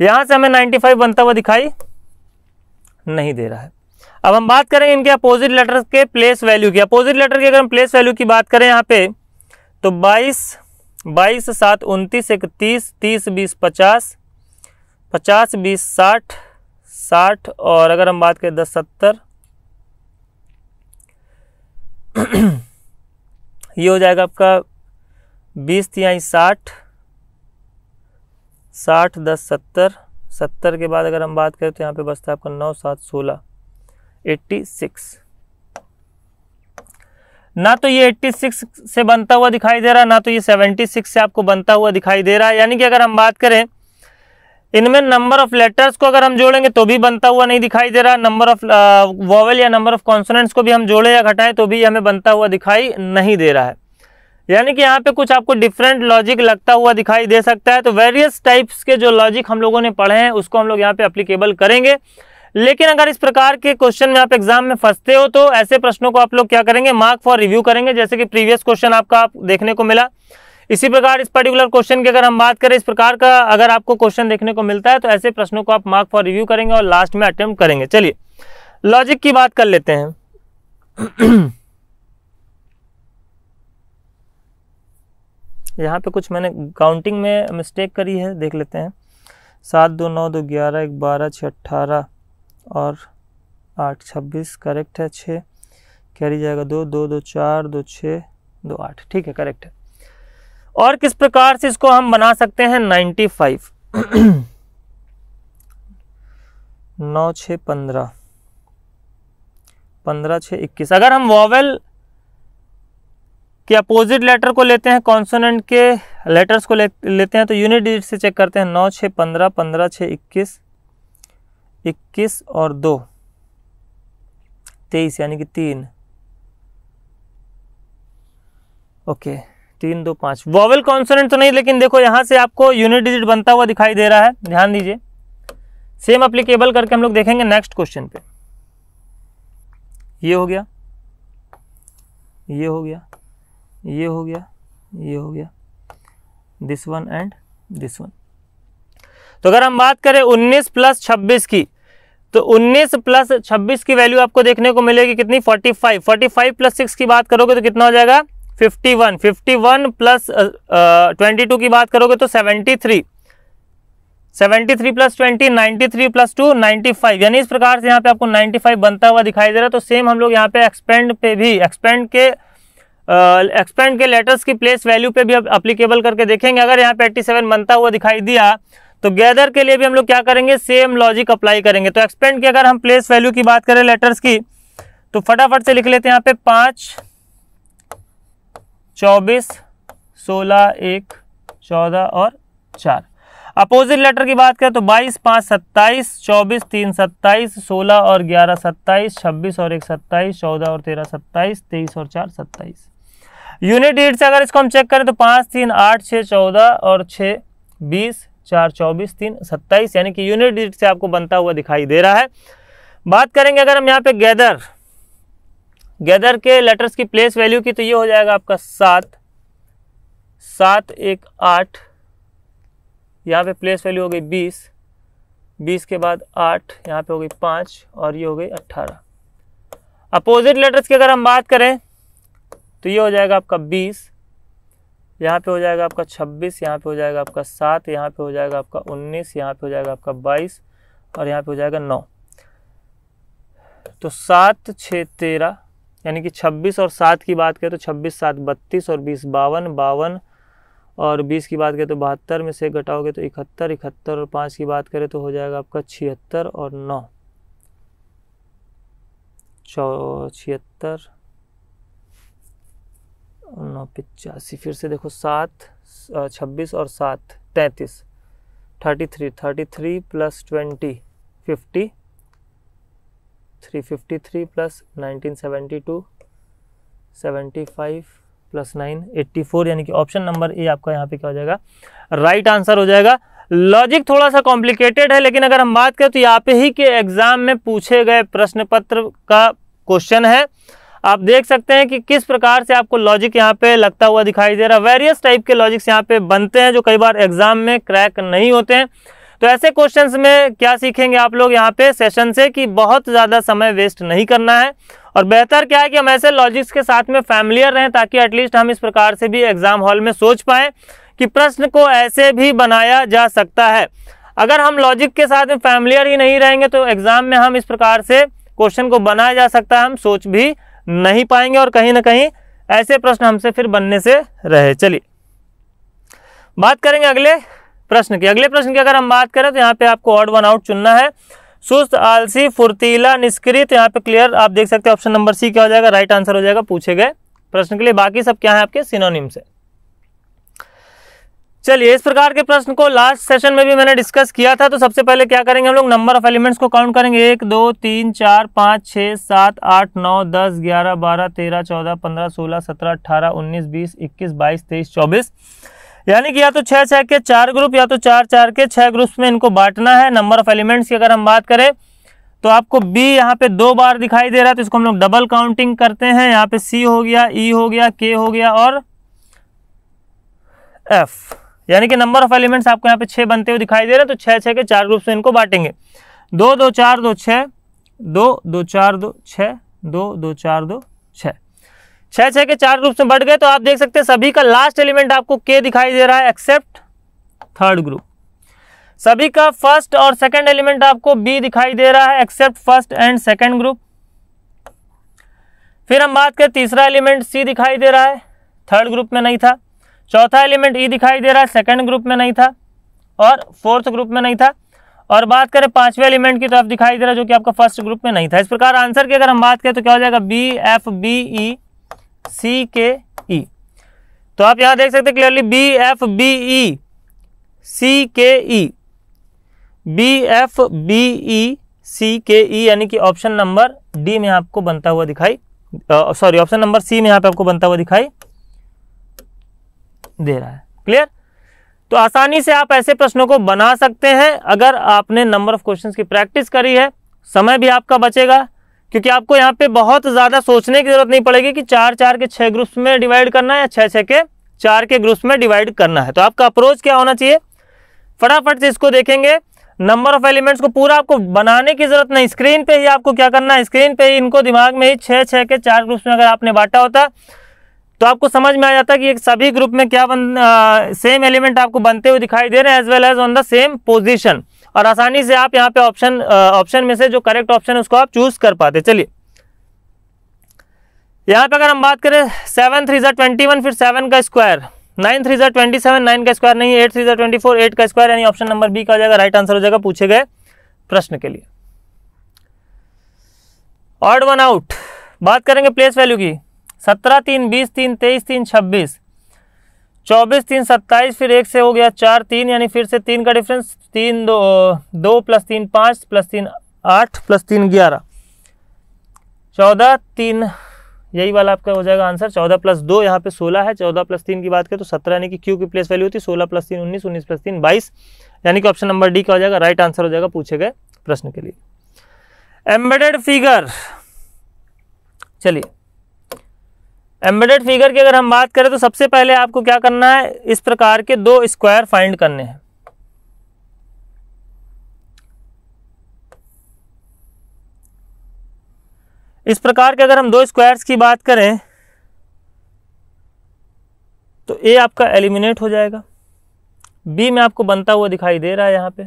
यहाँ से हमें नाइन्टी फाइव बनता हुआ दिखाई नहीं दे रहा है अब हम बात करेंगे इनके अपोजिट लेटर के प्लेस वैल्यू की अपोजिट लेटर की अगर हम प्लेस वैल्यू की बात करें यहाँ पे तो बाईस बाईस सात उनतीस इकतीस तीस बीस पचास पचास बीस साठ साठ और अगर हम बात करें दस सत्तर ये हो जाएगा आपका बीस तिहाई साठ साठ दस सत्तर सत्तर के बाद अगर हम बात करें तो यहाँ पे बचता है आपका नौ सात सोलह एट्टी सिक्स ना तो ये 86 से बनता हुआ दिखाई दे रहा ना तो ये 76 से आपको बनता हुआ दिखाई दे रहा है यानी कि अगर हम बात करें इनमें नंबर ऑफ लेटर्स को अगर हम जोड़ेंगे तो भी बनता हुआ नहीं दिखाई दे रहा नंबर ऑफ वॉवल या नंबर ऑफ कॉन्सोनेंट्स को भी हम जोड़े या घटाएं तो भी हमें बनता हुआ दिखाई नहीं दे रहा है यानी कि यहाँ पे कुछ आपको डिफरेंट लॉजिक लगता हुआ दिखाई दे सकता है तो वेरियस टाइप्स के जो लॉजिक हम लोगों ने पढ़े हैं उसको हम लोग यहाँ पे अप्लीकेबल करेंगे लेकिन अगर इस प्रकार के क्वेश्चन में आप एग्जाम में फंसते हो तो ऐसे प्रश्नों को आप लोग क्या करेंगे मार्क फॉर रिव्यू करेंगे जैसे कि प्रीवियस क्वेश्चन आपका आप देखने को मिला इसी प्रकार इस पर्टिकुलर क्वेश्चन की अगर हम बात करें इस प्रकार का अगर आपको क्वेश्चन देखने को मिलता है तो ऐसे प्रश्नों को आप मार्क फॉर रिव्यू करेंगे और लास्ट में अटेम्प्ट करेंगे चलिए लॉजिक की बात कर लेते हैं यहाँ पे कुछ मैंने काउंटिंग में मिस्टेक करी है देख लेते हैं सात दो नौ दो ग्यारह एक बारह छः अट्ठारह और आठ छब्बीस करेक्ट है छः कैरी जाएगा दो दो दो चार दो छः दो आठ ठीक है करेक्ट है और किस प्रकार से इसको हम बना सकते हैं नाइन्टी फाइव नौ छः पंद्रह पंद्रह छः इक्कीस अगर हम वॉवेल के अपोजिट लेटर को लेते हैं कॉन्सोनेंट के लेटर्स को ले, लेते हैं तो यूनिट डिजिट से चेक करते हैं नौ छः पंद्रह पंद्रह छः इक्कीस इक्कीस और दो तेईस यानी कि तीन ओके तीन दो पाँच वॉवल कॉन्सोनेंट तो नहीं लेकिन देखो यहाँ से आपको यूनिट डिजिट बनता हुआ दिखाई दे रहा है ध्यान दीजिए सेम अप्लीकेबल करके हम लोग देखेंगे नेक्स्ट क्वेश्चन पे ये हो गया ये हो गया ये हो गया ये हो गया this one and this one तो अगर हम बात करें 19 प्लस 26 की तो 19 प्लस 26 की वैल्यू आपको देखने को मिलेगी कितनी 45 45 प्लस सिक्स की बात करोगे तो कितना हो जाएगा 51 51 प्लस ट्वेंटी 22 की बात करोगे तो 73 73 plus twenty ninety three plus two ninety five यानी इस प्रकार से यहाँ पे आपको 95 बनता हुआ दिखाई दे रहा है तो सेम हम लोग यहाँ पे एक्सपेंड पे भी एक्सपेंड के एक्सपेंड के लेटर्स की प्लेस वैल्यू पे भी अप्लीकेबल करके देखेंगे अगर यहाँ पे 87 बनता हुआ दिखाई दिया तो गैदर के लिए भी हम लोग क्या करेंगे सेम लॉजिक अप्लाई करेंगे तो एक्सपेंड की अगर हम प्लेस वैल्यू की बात करें लेटर्स की तो फटाफट से लिख लेते हैं यहाँ पे पाँच चौबीस सोलह एक चौदह और चार अपोजिट लेटर की बात करें तो बाईस पाँच सत्ताईस चौबीस तीन सत्ताईस सोलह और ग्यारह सत्ताईस छब्बीस और एक सत्ताईस चौदह और तेरह सत्ताईस तेईस और चार सत्ताईस यूनिट डेट से अगर इसको हम चेक करें तो पाँच तीन आठ छः चौदह और छः बीस चार चौबीस तीन सत्ताईस यानी कि यूनिट डिजिट से आपको बनता हुआ दिखाई दे रहा है बात करेंगे अगर हम यहाँ पे गैदर गैदर के लेटर्स की प्लेस वैल्यू की तो ये हो जाएगा आपका सात सात एक आठ यहाँ पे प्लेस वैल्यू हो गई बीस बीस के बाद आठ यहाँ पे हो गई पाँच और ये हो गई अट्ठारह अपोजिट लेटर्स की अगर हम बात करें तो ये हो जाएगा आपका बीस यहाँ पे हो जाएगा आपका 26 यहाँ पे हो जाएगा आपका सात यहाँ पे हो जाएगा आपका 19 यहाँ पे हो जाएगा आपका 22 और यहाँ पे हो जाएगा 9 तो सात छः तेरह यानी कि 26 और सात की बात करें तो 26 सात बत्तीस और 20 बावन बावन और 20 की बात करें तो बहत्तर में से घटाओगे तो इकहत्तर इकहत्तर और पाँच की बात करें तो हो जाएगा आपका छिहत्तर और नौ छिहत्तर नौ पचासी फिर से देखो सात छब्बीस और सात तैंतीस thirty three thirty three plus twenty fifty three fifty three plus nineteen seventy two seventy five plus nine eighty four यानी कि ऑप्शन नंबर ए आपका यहाँ पे क्या हो जाएगा राइट right आंसर हो जाएगा लॉजिक थोड़ा सा कॉम्प्लिकेटेड है लेकिन अगर हम बात करें तो यहाँ पे ही के एग्जाम में पूछे गए प्रश्न पत्र का क्वेश्चन है आप देख सकते हैं कि किस प्रकार से आपको लॉजिक यहाँ पे लगता हुआ दिखाई दे रहा है वेरियस टाइप के लॉजिक्स यहाँ पे बनते हैं जो कई बार एग्जाम में क्रैक नहीं होते हैं तो ऐसे क्वेश्चंस में क्या सीखेंगे आप लोग यहाँ पे सेशन से कि बहुत ज़्यादा समय वेस्ट नहीं करना है और बेहतर क्या है कि हम ऐसे लॉजिक्स के साथ में फैमिलियर रहें ताकि एटलीस्ट हम इस प्रकार से भी एग्ज़ाम हॉल में सोच पाएँ कि प्रश्न को ऐसे भी बनाया जा सकता है अगर हम लॉजिक के साथ में फैमिलियर ही नहीं रहेंगे तो एग्ज़ाम में हम इस प्रकार से क्वेश्चन को बनाया जा सकता है हम सोच भी नहीं पाएंगे और कहीं ना कहीं ऐसे प्रश्न हमसे फिर बनने से रहे चलिए बात करेंगे अगले प्रश्न की अगले प्रश्न की अगर हम बात करें तो यहाँ पे आपको ऑड वन आउट चुनना है सुस्त आलसी फुर्तीला निष्क्रिय तो यहाँ पे क्लियर आप देख सकते हैं ऑप्शन नंबर सी क्या हो जाएगा राइट आंसर हो जाएगा पूछे गए प्रश्न के लिए बाकी सब क्या है आपके सिनोनिम्स है चलिए इस प्रकार के प्रश्न को लास्ट सेशन में भी मैंने डिस्कस किया था तो सबसे पहले क्या करेंगे हम लोग नंबर ऑफ एलिमेंट्स को काउंट करेंगे एक दो तीन चार पाँच छः सात आठ नौ दस ग्यारह बारह तेरह चौदह पंद्रह सोलह सत्रह अट्ठारह उन्नीस बीस इक्कीस बाईस तेईस चौबीस यानी कि या तो छः छः के चार ग्रुप या तो चार चार के छः ग्रुप्स में इनको बांटना है नंबर ऑफ एलिमेंट्स की अगर हम बात करें तो आपको बी यहाँ पे दो बार दिखाई दे रहा है तो इसको हम लोग डबल काउंटिंग करते हैं यहाँ पे सी हो गया ई e हो गया के हो गया और एफ यानी कि नंबर ऑफ एलिमेंट्स आपको यहाँ पे छः बनते हुए दिखाई दे रहे हैं तो छः छः के चार ग्रुप से इनको बांटेंगे दो दो चार दो छः दो दो चार दो छः दो दो चार दो छः छः छः के चार ग्रुप से बट गए तो आप देख सकते हैं सभी का लास्ट एलिमेंट आपको के दिखाई दे रहा है एक्सेप्ट थर्ड ग्रुप सभी का फर्स्ट और सेकेंड एलिमेंट आपको बी दिखाई दे रहा है except first and second group फिर हम बात करें तीसरा एलिमेंट सी दिखाई दे रहा है थर्ड ग्रुप में नहीं था चौथा एलिमेंट ई e दिखाई दे रहा है सेकेंड ग्रुप में नहीं था और फोर्थ ग्रुप में नहीं था और बात करें पांचवें एलिमेंट की तो आप दिखाई दे रहा है जो कि आपका फर्स्ट ग्रुप में नहीं था इस प्रकार आंसर की अगर हम बात करें तो क्या हो जाएगा B F B E C K E तो आप यहां देख सकते clearly B F B E C K E B F B E C K E यानी कि ऑप्शन नंबर डी में आपको बनता हुआ दिखाई सॉरी ऑप्शन नंबर सी में यहाँ पे आपको बनता हुआ दिखाई दे रहा है क्लियर तो आसानी से आप ऐसे प्रश्नों को बना सकते हैं अगर आपने नंबर ऑफ क्वेश्चन की प्रैक्टिस करी है समय भी आपका बचेगा क्योंकि आपको यहाँ पे बहुत ज़्यादा सोचने की ज़रूरत नहीं पड़ेगी कि चार चार के छः ग्रुप्स में डिवाइड करना है या छः छः के चार के ग्रुप्स में डिवाइड करना है तो आपका अप्रोच क्या होना चाहिए फटाफट से इसको देखेंगे नंबर ऑफ एलिमेंट्स को पूरा आपको बनाने की जरूरत नहीं स्क्रीन पे ही आपको क्या करना है स्क्रीन पे ही इनको दिमाग में ही छः छः के चार ग्रुप्स में अगर आपने बांटा होता तो आपको समझ में आ जाता है कि एक सभी ग्रुप में क्या बन आ, सेम एलिमेंट आपको बनते हुए दिखाई दे रहे हैं as well as on the same position और आसानी से आप यहाँ पे ऑप्शन ऑप्शन में से जो करेक्ट ऑप्शन है उसको आप चूज कर पाते चलिए यहाँ पे अगर हम बात करें सेवन थ्री ज़ा ट्वेंटी वन फिर सेवन का स्क्वायर नाइन थ्री ज़ा ट्वेंटी सेवन नाइन का स्क्वायर नहीं एट थ्री ज़ा ट्वेंटी फोर एट का स्क्वायर यानी ऑप्शन नंबर बी का जाएगा राइट आंसर हो जाएगा पूछे गए प्रश्न के लिए ऑड वन आउट बात करेंगे प्लेस वैल्यू की सत्रह तीन बीस तीन तेईस तीन छब्बीस चौबीस तीन सत्ताईस फिर एक से हो गया चार तीन यानी फिर से तीन का डिफरेंस तीन दो दो प्लस तीन पाँच प्लस तीन आठ प्लस तीन ग्यारह चौदह तीन यही वाला आपका हो जाएगा आंसर चौदह प्लस दो यहाँ पे सोलह है चौदह प्लस तीन की बात करें तो सत्रह यानी कि क्यू की प्लेस वैल्यू होती है सोलह प्लस तीन उन्नीस उन्नीस प्लस तीन बाईस यानी कि ऑप्शन नंबर डी का हो जाएगा राइट आंसर हो जाएगा पूछे गए प्रश्न के लिए एम्बेडेड फिगर चलिए एम्बेडेड फिगर की अगर हम बात करें तो सबसे पहले आपको क्या करना है इस प्रकार के दो स्क्वायर फाइंड करने हैं इस प्रकार के अगर हम दो स्क्वायर्स की बात करें तो ए आपका एलिमिनेट हो जाएगा बी में आपको बनता हुआ दिखाई दे रहा है यहाँ पे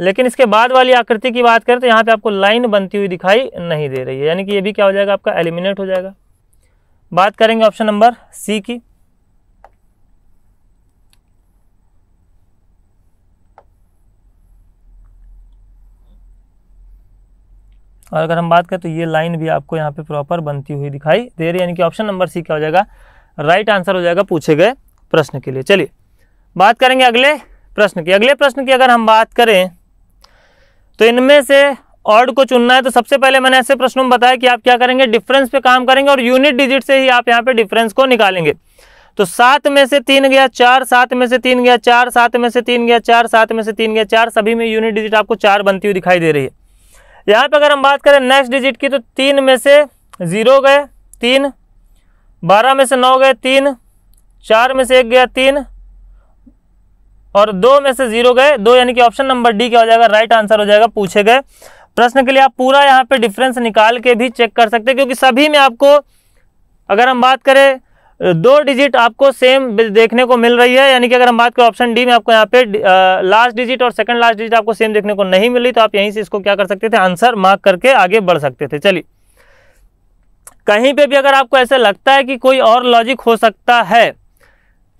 लेकिन इसके बाद वाली आकृति की बात करें तो यहाँ पे आपको लाइन बनती हुई दिखाई नहीं दे रही है यानी कि ये भी क्या हो जाएगा आपका एलिमिनेट हो जाएगा बात करेंगे ऑप्शन नंबर सी की और अगर हम बात करें तो ये लाइन भी आपको यहाँ पे प्रॉपर बनती हुई दिखाई दे रही है यानी कि ऑप्शन नंबर सी क्या हो जाएगा राइट आंसर हो जाएगा पूछे गए प्रश्न के लिए चलिए बात करेंगे अगले प्रश्न की अगले प्रश्न की अगर हम बात करें तो इनमें से ऑर्ड को चुनना है तो सबसे पहले मैंने ऐसे प्रश्नों में बताया कि आप क्या करेंगे डिफरेंस पे काम करेंगे और यूनिट डिजिट से ही आप यहाँ पे डिफरेंस को निकालेंगे तो सात में से तीन गया चार सात में से तीन गया चार सात में से तीन गया चार सात में से तीन गया चार सभी में यूनिट डिजिट आपको चार बनती हुई दिखाई दे रही है यहाँ पर अगर हम बात करें नेक्स्ट डिजिट की तो तीन में से ज़ीरो गए तीन बारह में से नौ गए तीन चार में से एक गया तीन और दो में से जीरो गए दो यानी कि ऑप्शन नंबर डी क्या हो जाएगा राइट आंसर हो जाएगा पूछे गए प्रश्न के लिए आप पूरा यहाँ पे डिफरेंस निकाल के भी चेक कर सकते हैं क्योंकि सभी में आपको अगर हम बात करें दो डिजिट आपको सेम देखने को मिल रही है यानी कि अगर हम बात करें ऑप्शन डी में आपको यहाँ पे लास्ट डिजिट और सेकंड लास्ट डिजिट आपको सेम देखने को नहीं मिली तो आप यहीं से इसको क्या कर सकते थे आंसर मार्क करके आगे बढ़ सकते थे चलिए कहीं पे भी अगर आपको ऐसे लगता है कि कोई और लॉजिक हो सकता है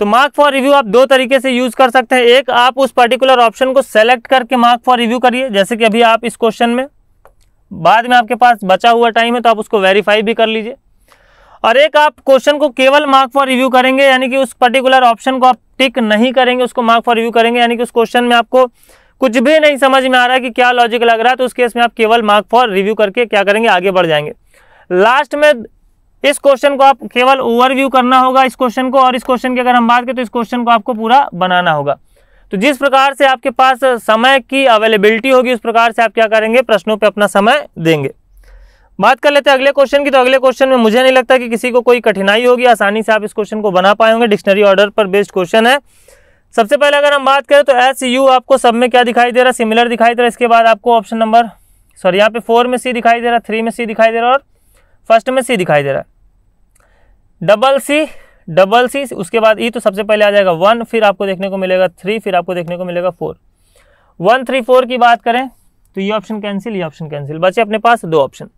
तो मार्क फॉर रिव्यू आप दो तरीके से यूज कर सकते हैं एक आप उस पर्टिकुलर ऑप्शन को सेलेक्ट करके मार्क फॉर रिव्यू करिए जैसे कि अभी आप इस क्वेश्चन में बाद में आपके पास बचा हुआ टाइम है तो आप उसको वेरीफाई भी कर लीजिए और एक आप क्वेश्चन को केवल मार्क फॉर रिव्यू करेंगे यानी कि उस पर्टिकुलर ऑप्शन को आप टिक नहीं करेंगे उसको मार्क फॉर रिव्यू करेंगे यानी कि उस क्वेश्चन में आपको कुछ भी नहीं समझ में आ रहा है कि क्या लॉजिक लग रहा है तो उस केस में आप केवल मार्क फॉर रिव्यू करके क्या करेंगे आगे बढ़ जाएंगे लास्ट में इस क्वेश्चन को आप केवल ओवरव्यू करना होगा इस क्वेश्चन को और इस क्वेश्चन की अगर हम बात करें तो इस क्वेश्चन को आपको पूरा बनाना होगा तो जिस प्रकार से आपके पास समय की अवेलेबिलिटी होगी उस प्रकार से आप क्या करेंगे प्रश्नों पे अपना समय देंगे बात कर लेते हैं अगले क्वेश्चन की तो अगले क्वेश्चन में मुझे नहीं लगता कि किसी को कोई कठिनाई होगी आसानी से आप इस क्वेश्चन को बना पाएंगे डिक्शनरी ऑर्डर पर बेस्ड क्वेश्चन है सबसे पहले अगर हम बात करें तो एस यू आपको सब में क्या दिखाई दे रहा है सिमिलर दिखाई दे रहा है इसके बाद आपको ऑप्शन नंबर सॉरी यहाँ पे फोर में सी दिखाई दे रहा है थ्री में सी दिखाई दे रहा है और फर्स्ट में सी दिखाई दे रहा है डबल सी डबल सी उसके बाद ई तो सबसे पहले आ जाएगा वन फिर आपको देखने को मिलेगा थ्री फिर आपको देखने को मिलेगा फोर वन थ्री फोर की बात करें तो ये ऑप्शन कैंसिल ये ऑप्शन कैंसिल बचे अपने पास दो ऑप्शन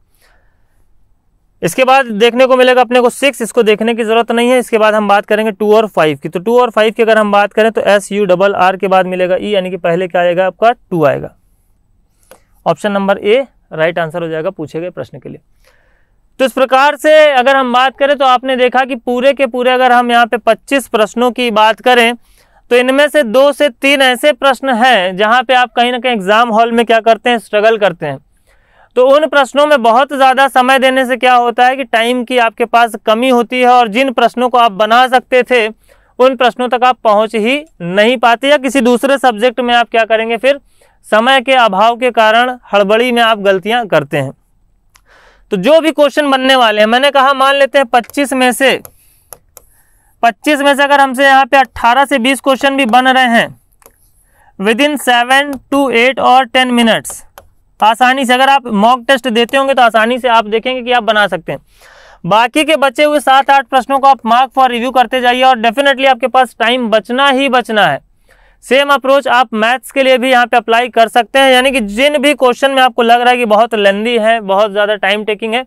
इसके बाद देखने को मिलेगा अपने को सिक्स इसको देखने की जरूरत नहीं है इसके बाद हम बात करेंगे टू और फाइव की तो टू और फाइव की अगर हम बात करें तो एस यू डबल आर के बाद मिलेगा ई यानी कि पहले क्या आएगा आपका टू आएगा option number A right answer हो जाएगा पूछे गए प्रश्न के लिए तो इस प्रकार से अगर हम बात करें तो आपने देखा कि पूरे के पूरे अगर हम यहाँ पे 25 प्रश्नों की बात करें तो इनमें से दो से तीन ऐसे प्रश्न हैं जहाँ पे आप कहीं ना कहीं एग्ज़ाम हॉल में क्या करते हैं स्ट्रगल करते हैं तो उन प्रश्नों में बहुत ज़्यादा समय देने से क्या होता है कि टाइम की आपके पास कमी होती है और जिन प्रश्नों को आप बना सकते थे उन प्रश्नों तक आप पहुँच ही नहीं पाते या किसी दूसरे सब्जेक्ट में आप क्या करेंगे फिर समय के अभाव के कारण हड़बड़ी में आप गलतियाँ करते हैं तो जो भी क्वेश्चन बनने वाले हैं मैंने कहा मान लेते हैं पच्चीस में से पच्चीस में से अगर हमसे यहाँ पे अट्ठारह से बीस क्वेश्चन भी बन रहे हैं within seven two eight और टेन मिनट्स आसानी से अगर आप मॉक टेस्ट देते होंगे तो आसानी से आप देखेंगे कि आप बना सकते हैं बाकी के बचे हुए सात आठ प्रश्नों को आप मार्क फॉर रिव्यू करते जाइए और डेफिनेटली आपके पास टाइम बचना ही बचना है सेम अप्रोच आप मैथ्स के लिए भी यहाँ पे अप्लाई कर सकते हैं यानी कि जिन भी क्वेश्चन में आपको लग रहा है कि बहुत लेंदी है बहुत ज़्यादा टाइम टेकिंग है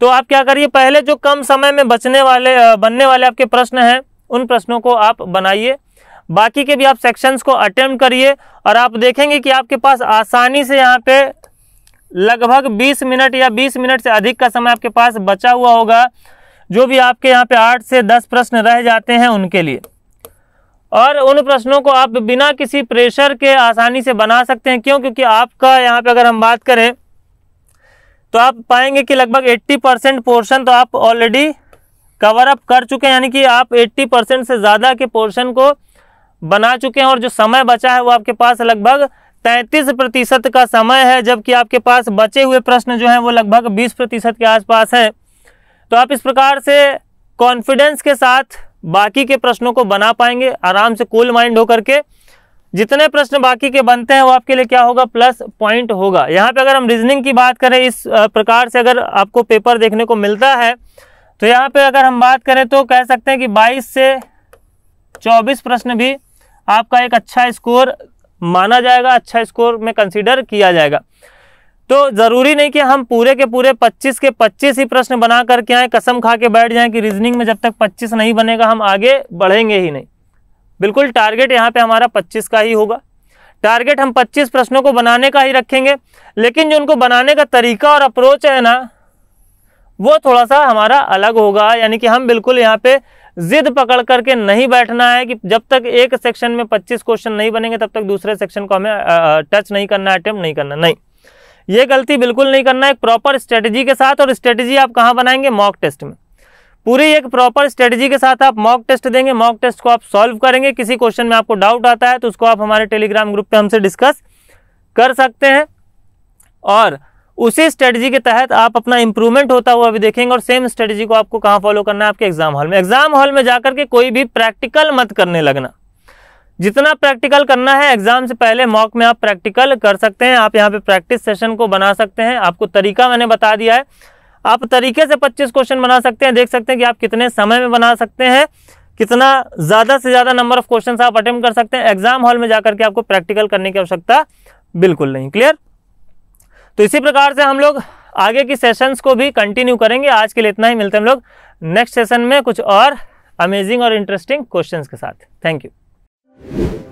तो आप क्या करिए पहले जो कम समय में बचने वाले बनने वाले आपके प्रश्न हैं उन प्रश्नों को आप बनाइए बाकी के भी आप सेक्शंस को अटेम्प्ट करिए और आप देखेंगे कि आपके पास आसानी से यहाँ पे लगभग 20 मिनट या 20 मिनट से अधिक का समय आपके पास बचा हुआ होगा जो भी आपके यहाँ पे आठ से दस प्रश्न रह जाते हैं उनके लिए और उन प्रश्नों को आप बिना किसी प्रेशर के आसानी से बना सकते हैं क्यों क्योंकि आपका यहाँ पे अगर हम बात करें तो आप पाएंगे कि लगभग 80 परसेंट पोर्शन तो आप ऑलरेडी कवर अप कर चुके हैं यानी कि आप 80 परसेंट से ज़्यादा के पोर्शन को बना चुके हैं और जो समय बचा है वो आपके पास लगभग तैंतीस प्रतिशत का समय है जबकि आपके पास बचे हुए प्रश्न जो हैं वो लगभग बीस प्रतिशत के आसपास हैं तो आप इस प्रकार से कॉन्फिडेंस के साथ बाकी के प्रश्नों को बना पाएंगे आराम से कूल माइंड होकर के जितने प्रश्न बाकी के बनते हैं वो आपके लिए क्या होगा प्लस पॉइंट होगा यहाँ पे अगर हम रीजनिंग की बात करें इस प्रकार से अगर आपको पेपर देखने को मिलता है तो यहाँ पे अगर हम बात करें तो कह सकते हैं कि 22 से 24 प्रश्न भी आपका एक अच्छा स्कोर माना जाएगा अच्छा स्कोर में कंसिडर किया जाएगा तो ज़रूरी नहीं कि हम पूरे के पूरे 25 के 25 ही प्रश्न बना करके आए कसम खा के बैठ जाएं कि रीजनिंग में जब तक 25 नहीं बनेगा हम आगे बढ़ेंगे ही नहीं बिल्कुल टारगेट यहाँ पे हमारा 25 का ही होगा टारगेट हम 25 प्रश्नों को बनाने का ही रखेंगे लेकिन जो उनको बनाने का तरीका और अप्रोच है ना वो थोड़ा सा हमारा अलग होगा यानी कि हम बिल्कुल यहाँ पे जिद पकड़ करके नहीं बैठना है कि जब तक एक सेक्शन में 25 क्वेश्चन नहीं बनेंगे तब तक दूसरे सेक्शन को हमें टच नहीं करना अटैम्प्ट नहीं करना नहीं ये गलती बिल्कुल नहीं करना एक प्रॉपर स्ट्रेटजी के साथ और स्ट्रेटजी आप कहाँ बनाएंगे मॉक टेस्ट में पूरी एक प्रॉपर स्ट्रेटजी के साथ आप मॉक टेस्ट देंगे मॉक टेस्ट को आप सॉल्व करेंगे किसी क्वेश्चन में आपको डाउट आता है तो उसको आप हमारे टेलीग्राम ग्रुप पे हमसे डिस्कस कर सकते हैं और उसी स्ट्रेटजी के तहत आप अपना इंप्रूवमेंट होता हुआ भी देखेंगे और सेम स्ट्रेटजी को आपको कहाँ फॉलो करना है आपके एग्जाम हॉल में एग्जाम हॉल में जाकर के कोई भी प्रैक्टिकल मत करने लगना जितना प्रैक्टिकल करना है एग्जाम से पहले मॉक में आप प्रैक्टिकल कर सकते हैं आप यहाँ पे प्रैक्टिस सेशन को बना सकते हैं आपको तरीका मैंने बता दिया है आप तरीके से 25 क्वेश्चन बना सकते हैं देख सकते हैं कि आप कितने समय में बना सकते हैं कितना ज़्यादा से ज़्यादा नंबर ऑफ क्वेश्चन आप अटेम्प कर सकते हैं एग्जाम हॉल में जाकर के आपको प्रैक्टिकल करने की आवश्यकता बिल्कुल नहीं क्लियर तो इसी प्रकार से हम लोग आगे की सेशंस को भी कंटिन्यू करेंगे आज के लिए इतना ही मिलते हैं हम लोग नेक्स्ट सेशन में कुछ और अमेजिंग और इंटरेस्टिंग क्वेश्चंस के साथ थैंक यू Thank you